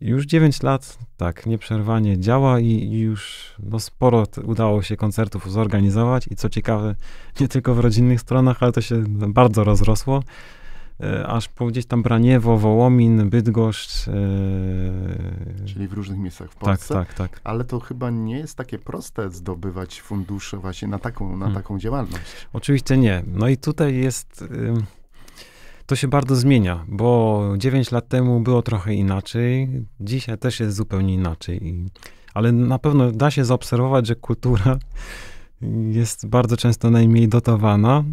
Już 9 lat, tak, nieprzerwanie działa i już no, sporo udało się koncertów zorganizować i co ciekawe, <laughs> nie tylko w rodzinnych stronach, ale to się bardzo rozrosło. E, aż po gdzieś tam Braniewo, Wołomin, Bydgoszcz. E... Czyli w różnych miejscach w tak, Polsce. Tak, tak, tak. Ale to chyba nie jest takie proste zdobywać fundusze właśnie na taką, na hmm. taką działalność. Oczywiście nie. No i tutaj jest... Y to się bardzo zmienia, bo 9 lat temu było trochę inaczej, dzisiaj też jest zupełnie inaczej. I, ale na pewno da się zaobserwować, że kultura jest bardzo często najmniej dotowana.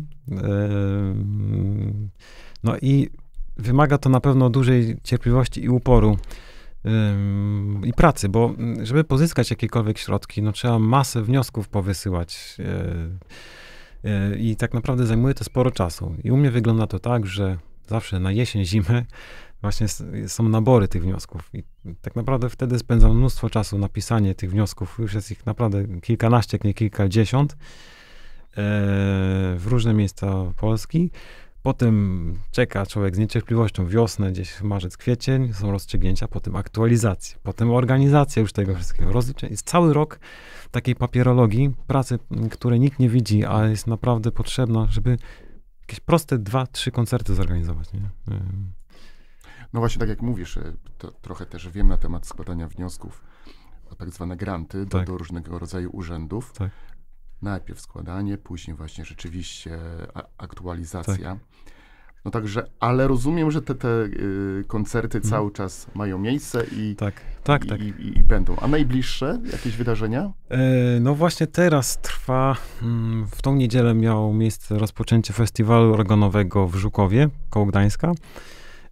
No i wymaga to na pewno dużej cierpliwości i uporu i pracy, bo mm, żeby pozyskać jakiekolwiek środki, no trzeba masę wniosków powysyłać. E, i tak naprawdę zajmuje to sporo czasu. I u mnie wygląda to tak, że zawsze na jesień, <laughs> zimę właśnie są nabory tych wniosków. I tak naprawdę wtedy spędzam mnóstwo czasu na pisanie tych wniosków. Już jest ich naprawdę kilkanaście, nie kilkadziesiąt e, w różne miejsca Polski. Potem czeka człowiek z niecierpliwością wiosnę, gdzieś marzec, kwiecień, są rozstrzygnięcia, potem aktualizacje, potem organizacja już tego wszystkiego, rozliczeń. Jest cały rok takiej papierologii, pracy, mm, której nikt nie widzi, a jest naprawdę potrzebna, żeby jakieś proste dwa, trzy koncerty zorganizować. Nie? No właśnie, tak jak mówisz, y, trochę też wiem na temat składania wniosków o tak zwane granty do, tak. do różnego rodzaju urzędów. Tak. Najpierw składanie, później właśnie rzeczywiście e, aktualizacja. Tak. No także, ale rozumiem, że te, te y, koncerty hmm. cały czas mają miejsce i, tak, tak, i, tak. I, i będą. A najbliższe jakieś wydarzenia? E, no właśnie teraz trwa, mm, w tą niedzielę miało miejsce rozpoczęcie festiwalu organowego w Żukowie, koło Gdańska.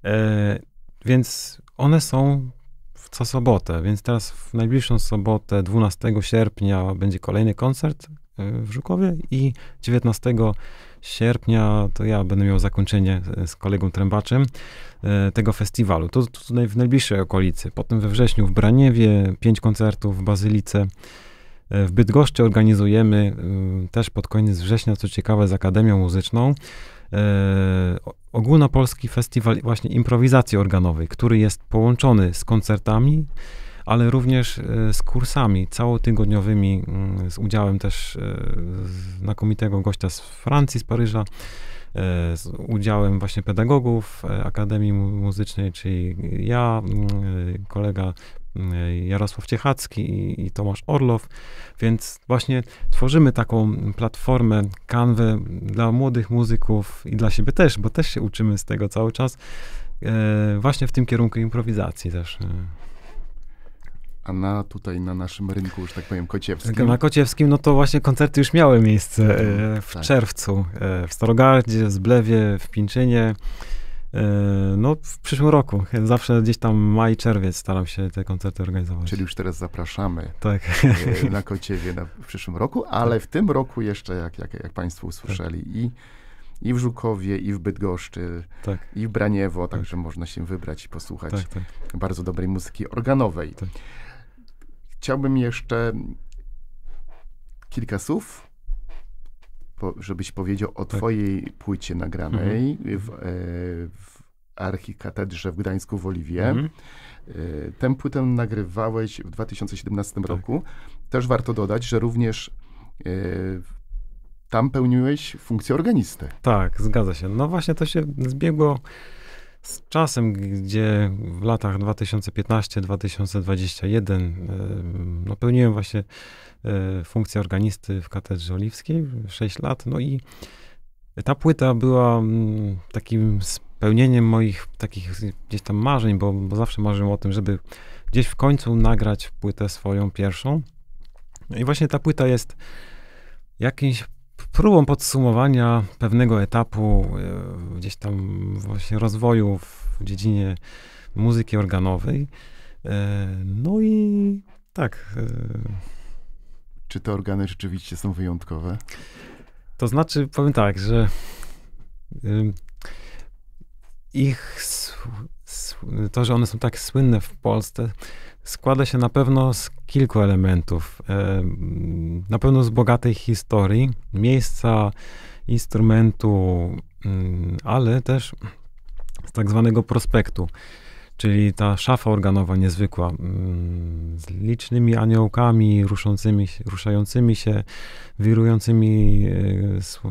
E, więc one są w co sobotę, więc teraz w najbliższą sobotę, 12 sierpnia, będzie kolejny koncert E, w Żukowie i 19 sierpnia to ja będę miał zakończenie e, z kolegą Trębaczem e, tego festiwalu. To, to tutaj w najbliższej okolicy. Potem we wrześniu w Braniewie pięć koncertów w Bazylice. W Bydgoszczy organizujemy też pod koniec września, co ciekawe, z Akademią Muzyczną ogólnopolski festiwal właśnie improwizacji organowej, który jest połączony z koncertami ale również e, z kursami całotygodniowymi, mm, z udziałem też e, znakomitego gościa z Francji, z Paryża, e, z udziałem właśnie pedagogów Akademii Muzycznej, czyli ja, mm, kolega mm, Jarosław Ciechacki i Tomasz Orlow, więc właśnie tworzymy taką platformę, kanwę dla młodych muzyków i dla siebie też, bo też się uczymy z tego cały czas, właśnie w tym kierunku improwizacji też a na tutaj na naszym rynku, że tak powiem, kociewskim. Na kociewskim, no to właśnie koncerty już miały miejsce e, mhm, w tak. czerwcu e, w Starogardzie, w Zblewie, w Pińczynie. E, no, w przyszłym roku. Zawsze gdzieś tam maj, czerwiec staram się te koncerty organizować. Czyli już teraz zapraszamy tak. na Kociewie na, w przyszłym roku, ale tak. w tym roku jeszcze, jak, jak, jak Państwo usłyszeli, tak. i, i w Żukowie, i w Bydgoszczy, tak. i w Braniewo, tak. także można się wybrać i posłuchać tak, bardzo dobrej muzyki organowej. Chciałbym jeszcze kilka słów, po, żebyś powiedział o tak. twojej płycie nagranej mhm. w, e, w archikatedrze w Gdańsku w Oliwie. Mhm. E, tę płytę nagrywałeś w 2017 tak. roku. Też warto dodać, że również e, tam pełniłeś funkcję organisty. Tak, zgadza się. No właśnie to się zbiegło z czasem, gdzie w latach 2015-2021 no, pełniłem właśnie e, funkcję organisty w katedrze oliwskiej 6 lat, no i ta płyta była takim spełnieniem moich takich gdzieś tam marzeń, bo, bo zawsze marzyłem o tym, żeby gdzieś w końcu nagrać płytę swoją pierwszą. No i właśnie ta płyta jest jakimś próbą podsumowania pewnego etapu e, gdzieś tam właśnie rozwoju w dziedzinie muzyki organowej. E, no i tak. E, Czy te organy rzeczywiście są wyjątkowe? To znaczy, powiem tak, że ich to, że one są tak słynne w Polsce, składa się na pewno z kilku elementów. E, na pewno z bogatej historii, miejsca, instrumentu, mm, ale też z tak zwanego prospektu, czyli ta szafa organowa niezwykła, mm, z licznymi aniołkami ruszącymi, ruszającymi się, wirującymi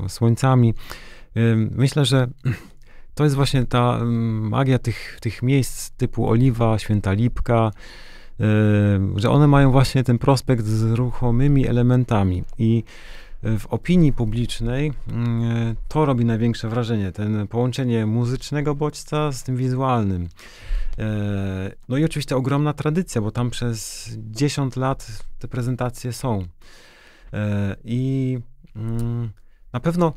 e, słońcami. E, myślę, że to jest właśnie ta mm, magia tych, tych miejsc typu Oliwa, Święta Lipka, y, że one mają właśnie ten prospekt z ruchomymi elementami i w opinii publicznej y, to robi największe wrażenie, ten połączenie muzycznego bodźca z tym wizualnym. Y, no i oczywiście ogromna tradycja, bo tam przez 10 lat te prezentacje są. I mm, na pewno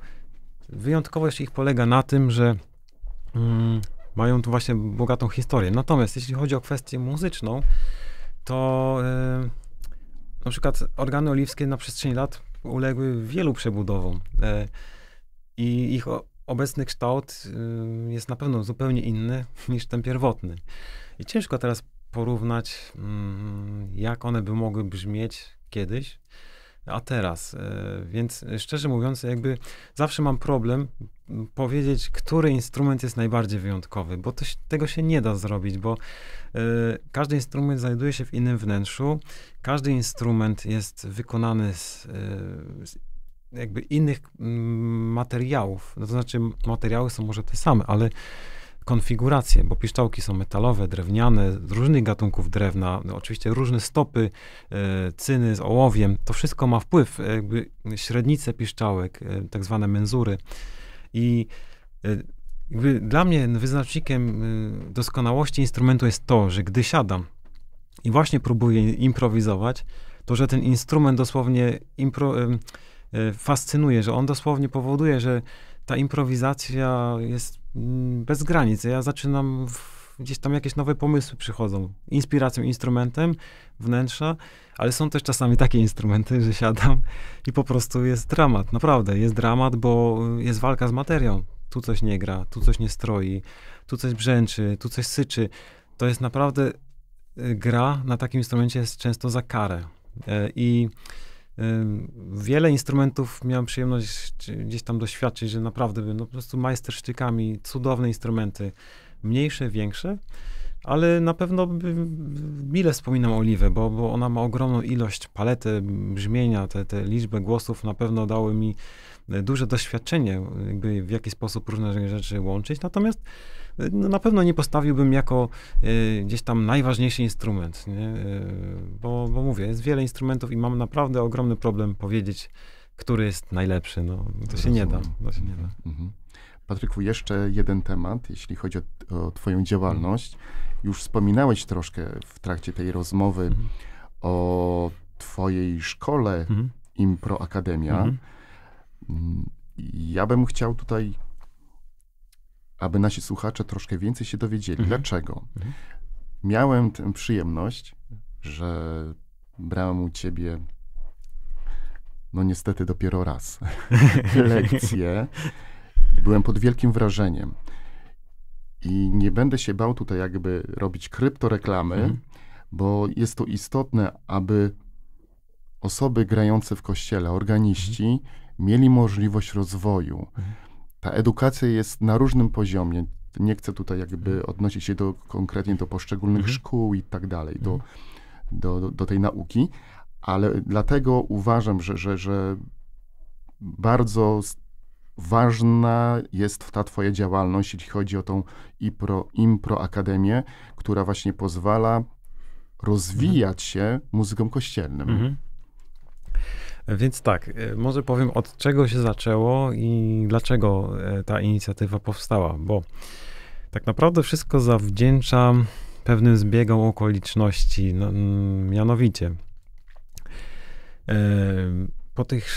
wyjątkowość ich polega na tym, że Mm, mają tu właśnie bogatą historię. Natomiast jeśli chodzi o kwestię muzyczną, to y, na przykład organy oliwskie na przestrzeni lat uległy wielu przebudowom y, i ich o, obecny kształt y, jest na pewno zupełnie inny niż ten pierwotny. I ciężko teraz porównać, mm, jak one by mogły brzmieć kiedyś, a teraz. Więc szczerze mówiąc, jakby zawsze mam problem, powiedzieć, który instrument jest najbardziej wyjątkowy, bo to, tego się nie da zrobić, bo y, każdy instrument znajduje się w innym wnętrzu, każdy instrument jest wykonany z, y, z jakby innych mm, materiałów, no to znaczy materiały są może te same, ale konfiguracje, bo piszczałki są metalowe, drewniane, z różnych gatunków drewna, no oczywiście różne stopy, e, cyny z ołowiem, to wszystko ma wpływ, e, jakby średnice piszczałek, e, tak zwane menzury. I y, dla mnie wyznacznikiem y, doskonałości instrumentu jest to, że gdy siadam i właśnie próbuję improwizować, to że ten instrument dosłownie impro, y, fascynuje, że on dosłownie powoduje, że ta improwizacja jest mm, bez granic. Ja zaczynam gdzieś tam jakieś nowe pomysły przychodzą. Inspiracją, instrumentem wnętrza, ale są też czasami takie instrumenty, że siadam i po prostu jest dramat, naprawdę jest dramat, bo jest walka z materią. Tu coś nie gra, tu coś nie stroi, tu coś brzęczy, tu coś syczy. To jest naprawdę y, gra na takim instrumencie jest często za karę. E, I y, Wiele instrumentów miałem przyjemność gdzieś tam doświadczyć, że naprawdę byłem no, po prostu sztykami cudowne instrumenty mniejsze, większe, ale na pewno mile wspominam Oliwę, bo, bo ona ma ogromną ilość palety brzmienia, te, te liczby głosów na pewno dały mi e, duże doświadczenie, jakby w jaki sposób różne rzeczy łączyć. Natomiast e, no, na pewno nie postawiłbym jako y, gdzieś tam najważniejszy instrument, nie? Y, bo, bo mówię, jest wiele instrumentów i mam naprawdę ogromny problem powiedzieć, który jest najlepszy. No, to, się nie da. To się nie da. Mhm. Patryku, jeszcze jeden temat, jeśli chodzi o, o Twoją działalność. Już wspominałeś troszkę w trakcie tej rozmowy mhm. o Twojej szkole mhm. Impro Akademia. Mhm. Mm, ja bym chciał tutaj, aby nasi słuchacze troszkę więcej się dowiedzieli. Mhm. Dlaczego? Mhm. Miałem tę przyjemność, że brałem u Ciebie no niestety dopiero raz <laughs> lekcję Byłem pod wielkim wrażeniem. I nie będę się bał tutaj jakby robić kryptoreklamy, mhm. bo jest to istotne, aby osoby grające w kościele, organiści, mhm. mieli możliwość rozwoju. Mhm. Ta edukacja jest na różnym poziomie. Nie chcę tutaj jakby mhm. odnosić się do, konkretnie do poszczególnych mhm. szkół i tak dalej, do, do, do tej nauki, ale dlatego uważam, że, że, że bardzo ważna jest ta Twoja działalność, jeśli chodzi o tą Impro Akademię, która właśnie pozwala rozwijać mhm. się muzyką kościelnym. Mhm. Więc tak, e, może powiem od czego się zaczęło i dlaczego e, ta inicjatywa powstała, bo tak naprawdę wszystko zawdzięczam pewnym zbiegom okoliczności, no, mianowicie. Yy, po tych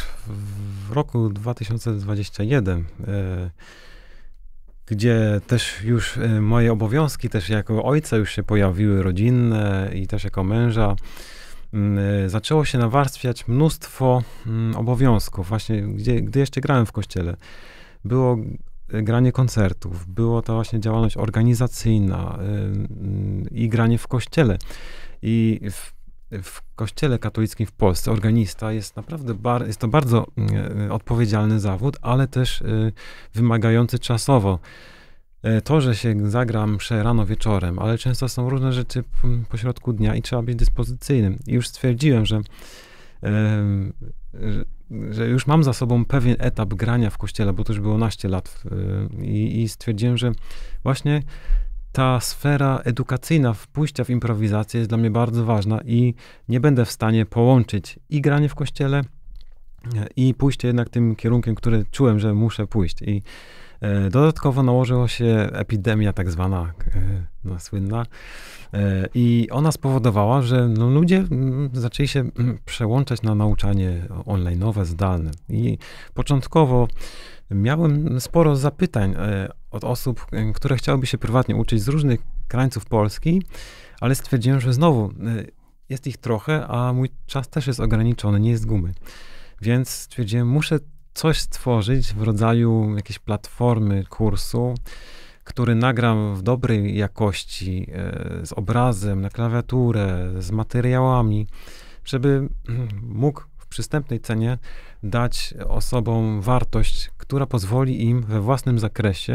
w roku 2021, e, gdzie też już e, moje obowiązki też jako ojca już się pojawiły, rodzinne i też jako męża, mm, e, zaczęło się nawarstwiać mnóstwo mm, obowiązków, właśnie gdzie, gdy jeszcze grałem w kościele. Było granie koncertów, było to właśnie działalność organizacyjna mm, i granie w kościele. I w w kościele katolickim w Polsce organista jest naprawdę bar, jest to bardzo mm, e, odpowiedzialny zawód, ale też e, wymagający czasowo. E, to, że się zagram mszę rano wieczorem, ale często są różne rzeczy pośrodku dnia i trzeba być dyspozycyjnym. I już stwierdziłem, że, że już mam za sobą pewien etap grania w kościele, bo to już było naście lat. i stwierdziłem, że właśnie ta sfera edukacyjna wpójścia w improwizację jest dla mnie bardzo ważna i nie będę w stanie połączyć i granie w kościele, e, i pójście jednak tym kierunkiem, który czułem, że muszę pójść. I e, dodatkowo nałożyła się epidemia tak zwana, e, no, słynna, e, i ona spowodowała, że no, ludzie m, zaczęli się m, przełączać na nauczanie online'owe, zdalne. I początkowo Miałem sporo zapytań e, od osób, e, które chciałyby się prywatnie uczyć z różnych krańców Polski, ale stwierdziłem, że znowu e, jest ich trochę, a mój czas też jest ograniczony, nie jest gumy. Więc stwierdziłem, muszę coś stworzyć w rodzaju jakiejś platformy kursu, który nagram w dobrej jakości, z obrazem, na klawiaturę, z materiałami, żeby <clears throat> mógł w przystępnej cenie dać osobom wartość, która pozwoli im we własnym zakresie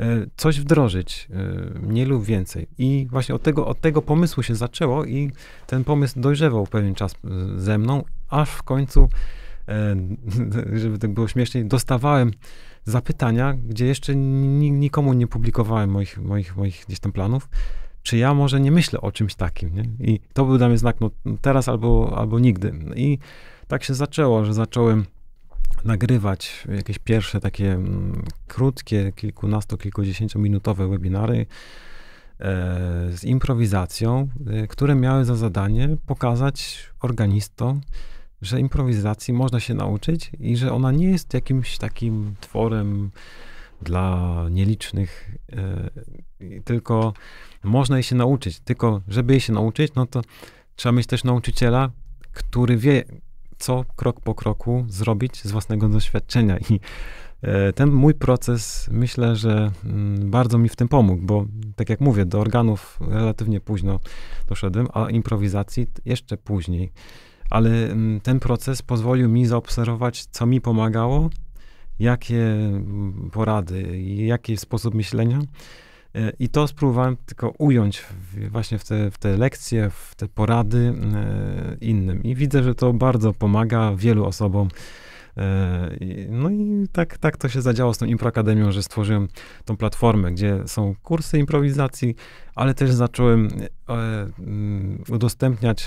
e, coś wdrożyć, e, mniej lub więcej. I właśnie od tego, od tego pomysłu się zaczęło i ten pomysł dojrzewał pewien czas e, ze mną, aż w końcu, <laughs> żeby tak było śmieszniej, dostawałem zapytania, gdzie jeszcze nikomu nie publikowałem moich, moich, moich gdzieś tam planów, czy ja może nie myślę o czymś takim, nie? I to był dla mnie znak, no teraz albo, albo nigdy. I tak się zaczęło, że zacząłem nagrywać jakieś pierwsze takie mm, krótkie, kilkunastu, kilkudziesięciominutowe webinary e, z improwizacją, e, które miały za zadanie pokazać organistom, że improwizacji można się nauczyć i że ona nie jest jakimś takim tworem dla nielicznych, e, tylko można jej się nauczyć. Tylko, żeby jej się nauczyć, no to trzeba mieć też nauczyciela, który wie, co krok po kroku zrobić z własnego doświadczenia. I e, ten mój proces myślę, że mm, bardzo mi w tym pomógł, bo tak jak mówię, do organów relatywnie późno doszedłem, a improwizacji jeszcze później. Ale mm, ten proces pozwolił mi zaobserwować, co mi pomagało, jakie mm, porady, jaki sposób myślenia i to spróbowałem tylko ująć w, właśnie w te, w te lekcje, w te porady e, innym. I widzę, że to bardzo pomaga wielu osobom. E, no i tak, tak to się zadziało z tą Improakademią, że stworzyłem tą platformę, gdzie są kursy improwizacji, ale też zacząłem e, mm, udostępniać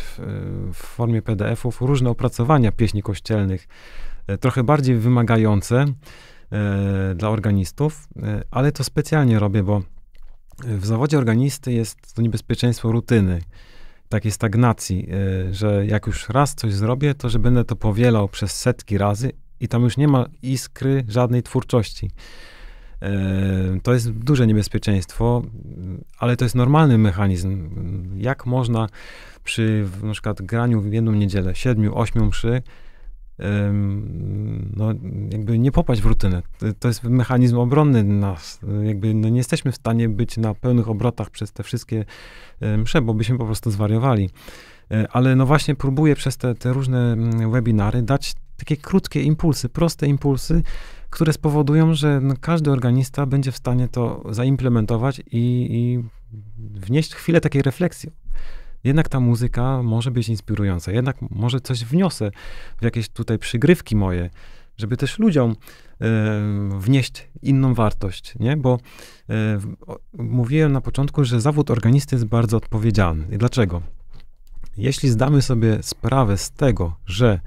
w formie PDF-ów różne opracowania pieśni kościelnych, trochę bardziej wymagające dla organistów, ale to specjalnie robię, bo w zawodzie organisty jest to niebezpieczeństwo rutyny, takiej stagnacji, e, że jak już raz coś zrobię, to że będę to powielał przez setki razy i tam już nie ma iskry żadnej twórczości. E, to jest duże niebezpieczeństwo, ale to jest normalny mechanizm. Jak można przy na przykład graniu w jedną niedzielę siedmiu, ośmiu mszy no, jakby nie popaść w rutynę. To jest mechanizm obronny nas. Jakby no, nie jesteśmy w stanie być na pełnych obrotach przez te wszystkie e, msze, bo byśmy po prostu zwariowali. E, ale no właśnie próbuję przez te, te różne mm, webinary dać takie krótkie impulsy, proste impulsy, które spowodują, że no, każdy organista będzie w stanie to zaimplementować i, i wnieść chwilę takiej refleksji jednak ta muzyka może być inspirująca, jednak może coś wniosę w jakieś tutaj przygrywki moje, żeby też ludziom e, wnieść inną wartość, nie? Bo e, mówiłem na początku, że zawód organisty jest bardzo odpowiedzialny. I dlaczego? Jeśli zdamy sobie sprawę z tego, że e,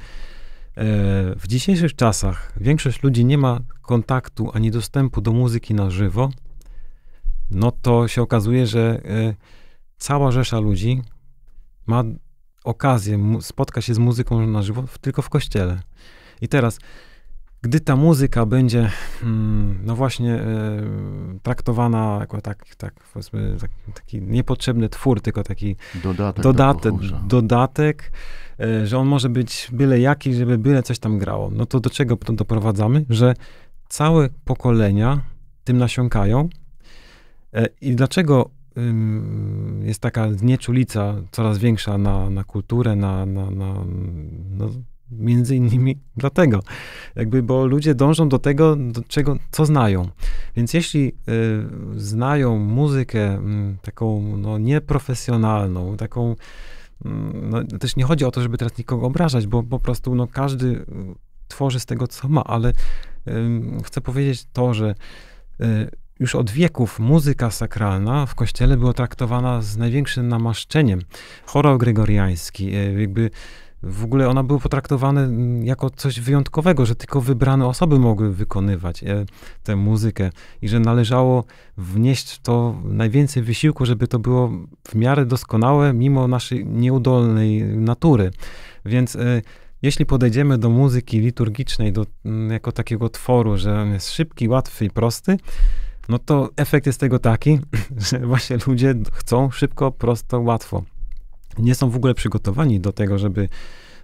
w dzisiejszych czasach większość ludzi nie ma kontaktu ani dostępu do muzyki na żywo, no to się okazuje, że cała rzesza ludzi ma okazję spotkać się z muzyką na żywo tylko w kościele. I teraz, gdy ta muzyka będzie, mm, no właśnie, e, traktowana jako tak, tak, powiedzmy, tak, taki niepotrzebny twór, tylko taki dodatek, dodatek, dodatek, e, że on może być byle jaki, żeby byle coś tam grało. No to do czego to doprowadzamy? Że całe pokolenia tym nasiąkają. E, I dlaczego jest taka znieczulica coraz większa na, na kulturę, na, na, na no, między innymi <laughs> dlatego. Jakby, bo ludzie dążą do tego, do czego, co znają. Więc jeśli y, znają muzykę y, taką no, nieprofesjonalną, taką y, no, też nie chodzi o to, żeby teraz nikogo obrażać, bo po prostu no, każdy y, tworzy z tego, co ma, ale chcę powiedzieć to, że y, już od wieków muzyka sakralna w kościele była traktowana z największym namaszczeniem. Chorał gregoriański, e, jakby w ogóle ona była potraktowana mm, jako coś wyjątkowego, że tylko wybrane osoby mogły wykonywać e, tę muzykę i że należało wnieść to najwięcej wysiłku, żeby to było w miarę doskonałe, mimo naszej nieudolnej natury. Więc e, jeśli podejdziemy do muzyki liturgicznej do, mm, jako takiego tworu, że on jest szybki, łatwy i prosty, no to efekt jest tego taki, <laughs> że właśnie ludzie chcą szybko, prosto, łatwo. Nie są w ogóle przygotowani do tego, żeby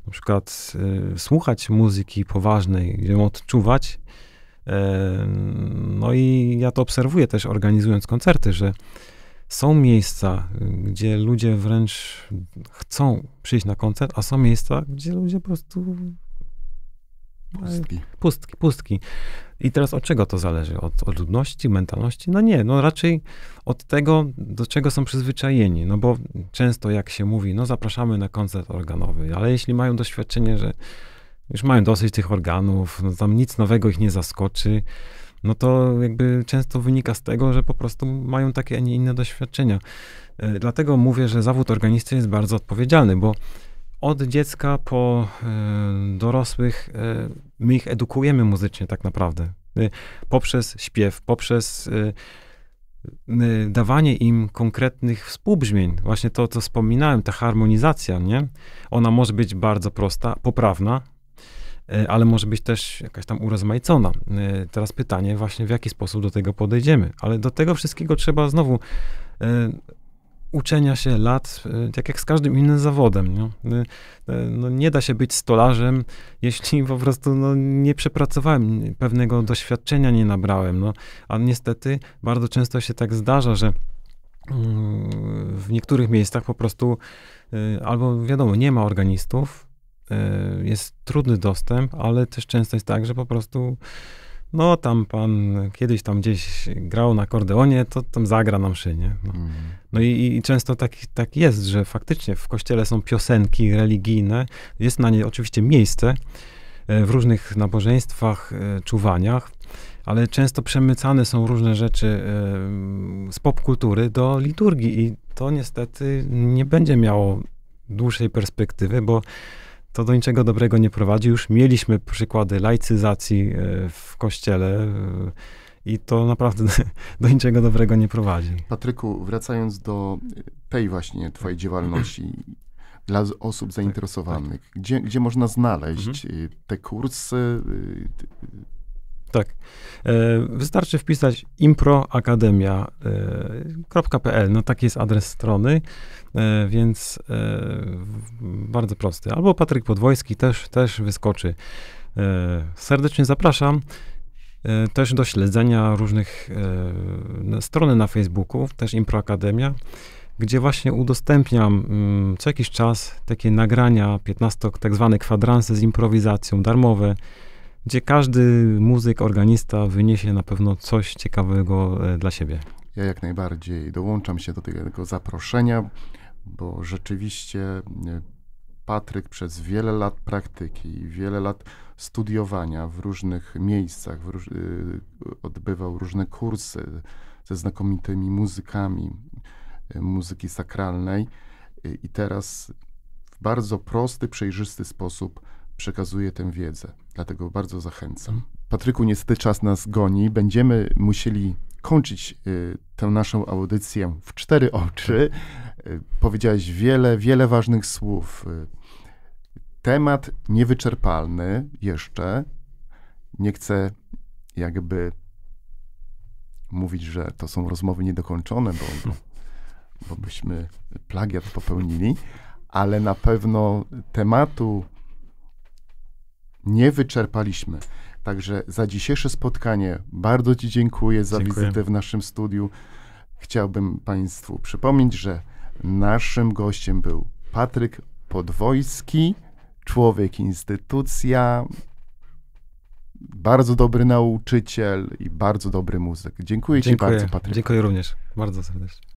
na przykład y, słuchać muzyki poważnej, ją odczuwać. Y, no i ja to obserwuję też organizując koncerty, że są miejsca, gdzie ludzie wręcz chcą przyjść na koncert, a są miejsca, gdzie ludzie po prostu Pustki. Pustki, pustki. I teraz od czego to zależy? Od, od ludności, mentalności? No nie, no raczej od tego, do czego są przyzwyczajeni. No bo często jak się mówi, no zapraszamy na koncert organowy, ale jeśli mają doświadczenie, że już mają dosyć tych organów, no tam nic nowego ich nie zaskoczy, no to jakby często wynika z tego, że po prostu mają takie, a nie inne doświadczenia. E, dlatego mówię, że zawód organisty jest bardzo odpowiedzialny, bo od dziecka po e, dorosłych e, my ich edukujemy muzycznie tak naprawdę. E, poprzez śpiew, poprzez dawanie im konkretnych współbrzmień. Właśnie to, co wspominałem, ta harmonizacja, nie? Ona może być bardzo prosta, poprawna, ale może być też jakaś tam urozmaicona. Teraz pytanie właśnie, w jaki sposób do tego podejdziemy. Ale do tego wszystkiego trzeba znowu uczenia się lat, e, tak jak z każdym innym zawodem. Nie? E, e, no, nie da się być stolarzem, <laughs> jeśli po prostu no, nie przepracowałem pewnego doświadczenia, nie nabrałem. No. A niestety bardzo często się tak zdarza, że mm, w niektórych miejscach po prostu albo wiadomo, nie ma organistów, jest trudny dostęp, ale też często jest tak, że po prostu no tam pan kiedyś tam gdzieś grał na akordeonie, to tam zagra nam mszy, nie? No, mhm. no i, i, często tak, tak jest, że faktycznie w kościele są piosenki religijne, jest na nie oczywiście miejsce e, w różnych nabożeństwach, e, czuwaniach, ale często przemycane są różne rzeczy e, z popkultury do liturgii i to niestety nie będzie miało dłuższej perspektywy, bo to do niczego dobrego nie prowadzi. Już mieliśmy przykłady laicyzacji e, w kościele e, i to naprawdę <laughs> do niczego dobrego nie prowadzi. Patryku, wracając do e, tej właśnie twojej działalności <clears throat> dla osób tak, zainteresowanych, tak. Gdzie, gdzie można znaleźć mhm. te kursy, tak. E, wystarczy wpisać improakademia.pl. E, no taki jest adres strony, e, więc bardzo prosty. Albo Patryk Podwojski też, też wyskoczy. Serdecznie zapraszam też do śledzenia różnych stron na Facebooku, też Improakademia, gdzie właśnie udostępniam mm, co jakiś czas takie nagrania 15, tak zwane kwadranse z improwizacją, darmowe, gdzie każdy muzyk, organista wyniesie na pewno coś ciekawego e, dla siebie. Ja jak najbardziej dołączam się do tego zaproszenia, bo rzeczywiście e, Patryk przez wiele lat praktyki i wiele lat studiowania w różnych miejscach, w róż e, odbywał różne kursy ze znakomitymi muzykami muzyki sakralnej i teraz w bardzo prosty, przejrzysty sposób przekazuje tę wiedzę. Dlatego bardzo zachęcam. Mhm. Patryku, niestety czas nas goni. Będziemy musieli kończyć y, tę naszą audycję w cztery oczy. Y, powiedziałeś wiele, wiele ważnych słów. Y, temat niewyczerpalny jeszcze. Nie chcę jakby mówić, że to są rozmowy niedokończone, bo, bo byśmy plagiat popełnili, ale na pewno tematu nie wyczerpaliśmy. Także za dzisiejsze spotkanie bardzo Ci dziękuję za dziękuję. wizytę w naszym studiu. Chciałbym Państwu przypomnieć, że naszym gościem był Patryk Podwojski, człowiek, instytucja, bardzo dobry nauczyciel i bardzo dobry muzyk. Dziękuję, Dziękuję. Ci bardzo, Patryk. Dziękuję również, bardzo serdecznie.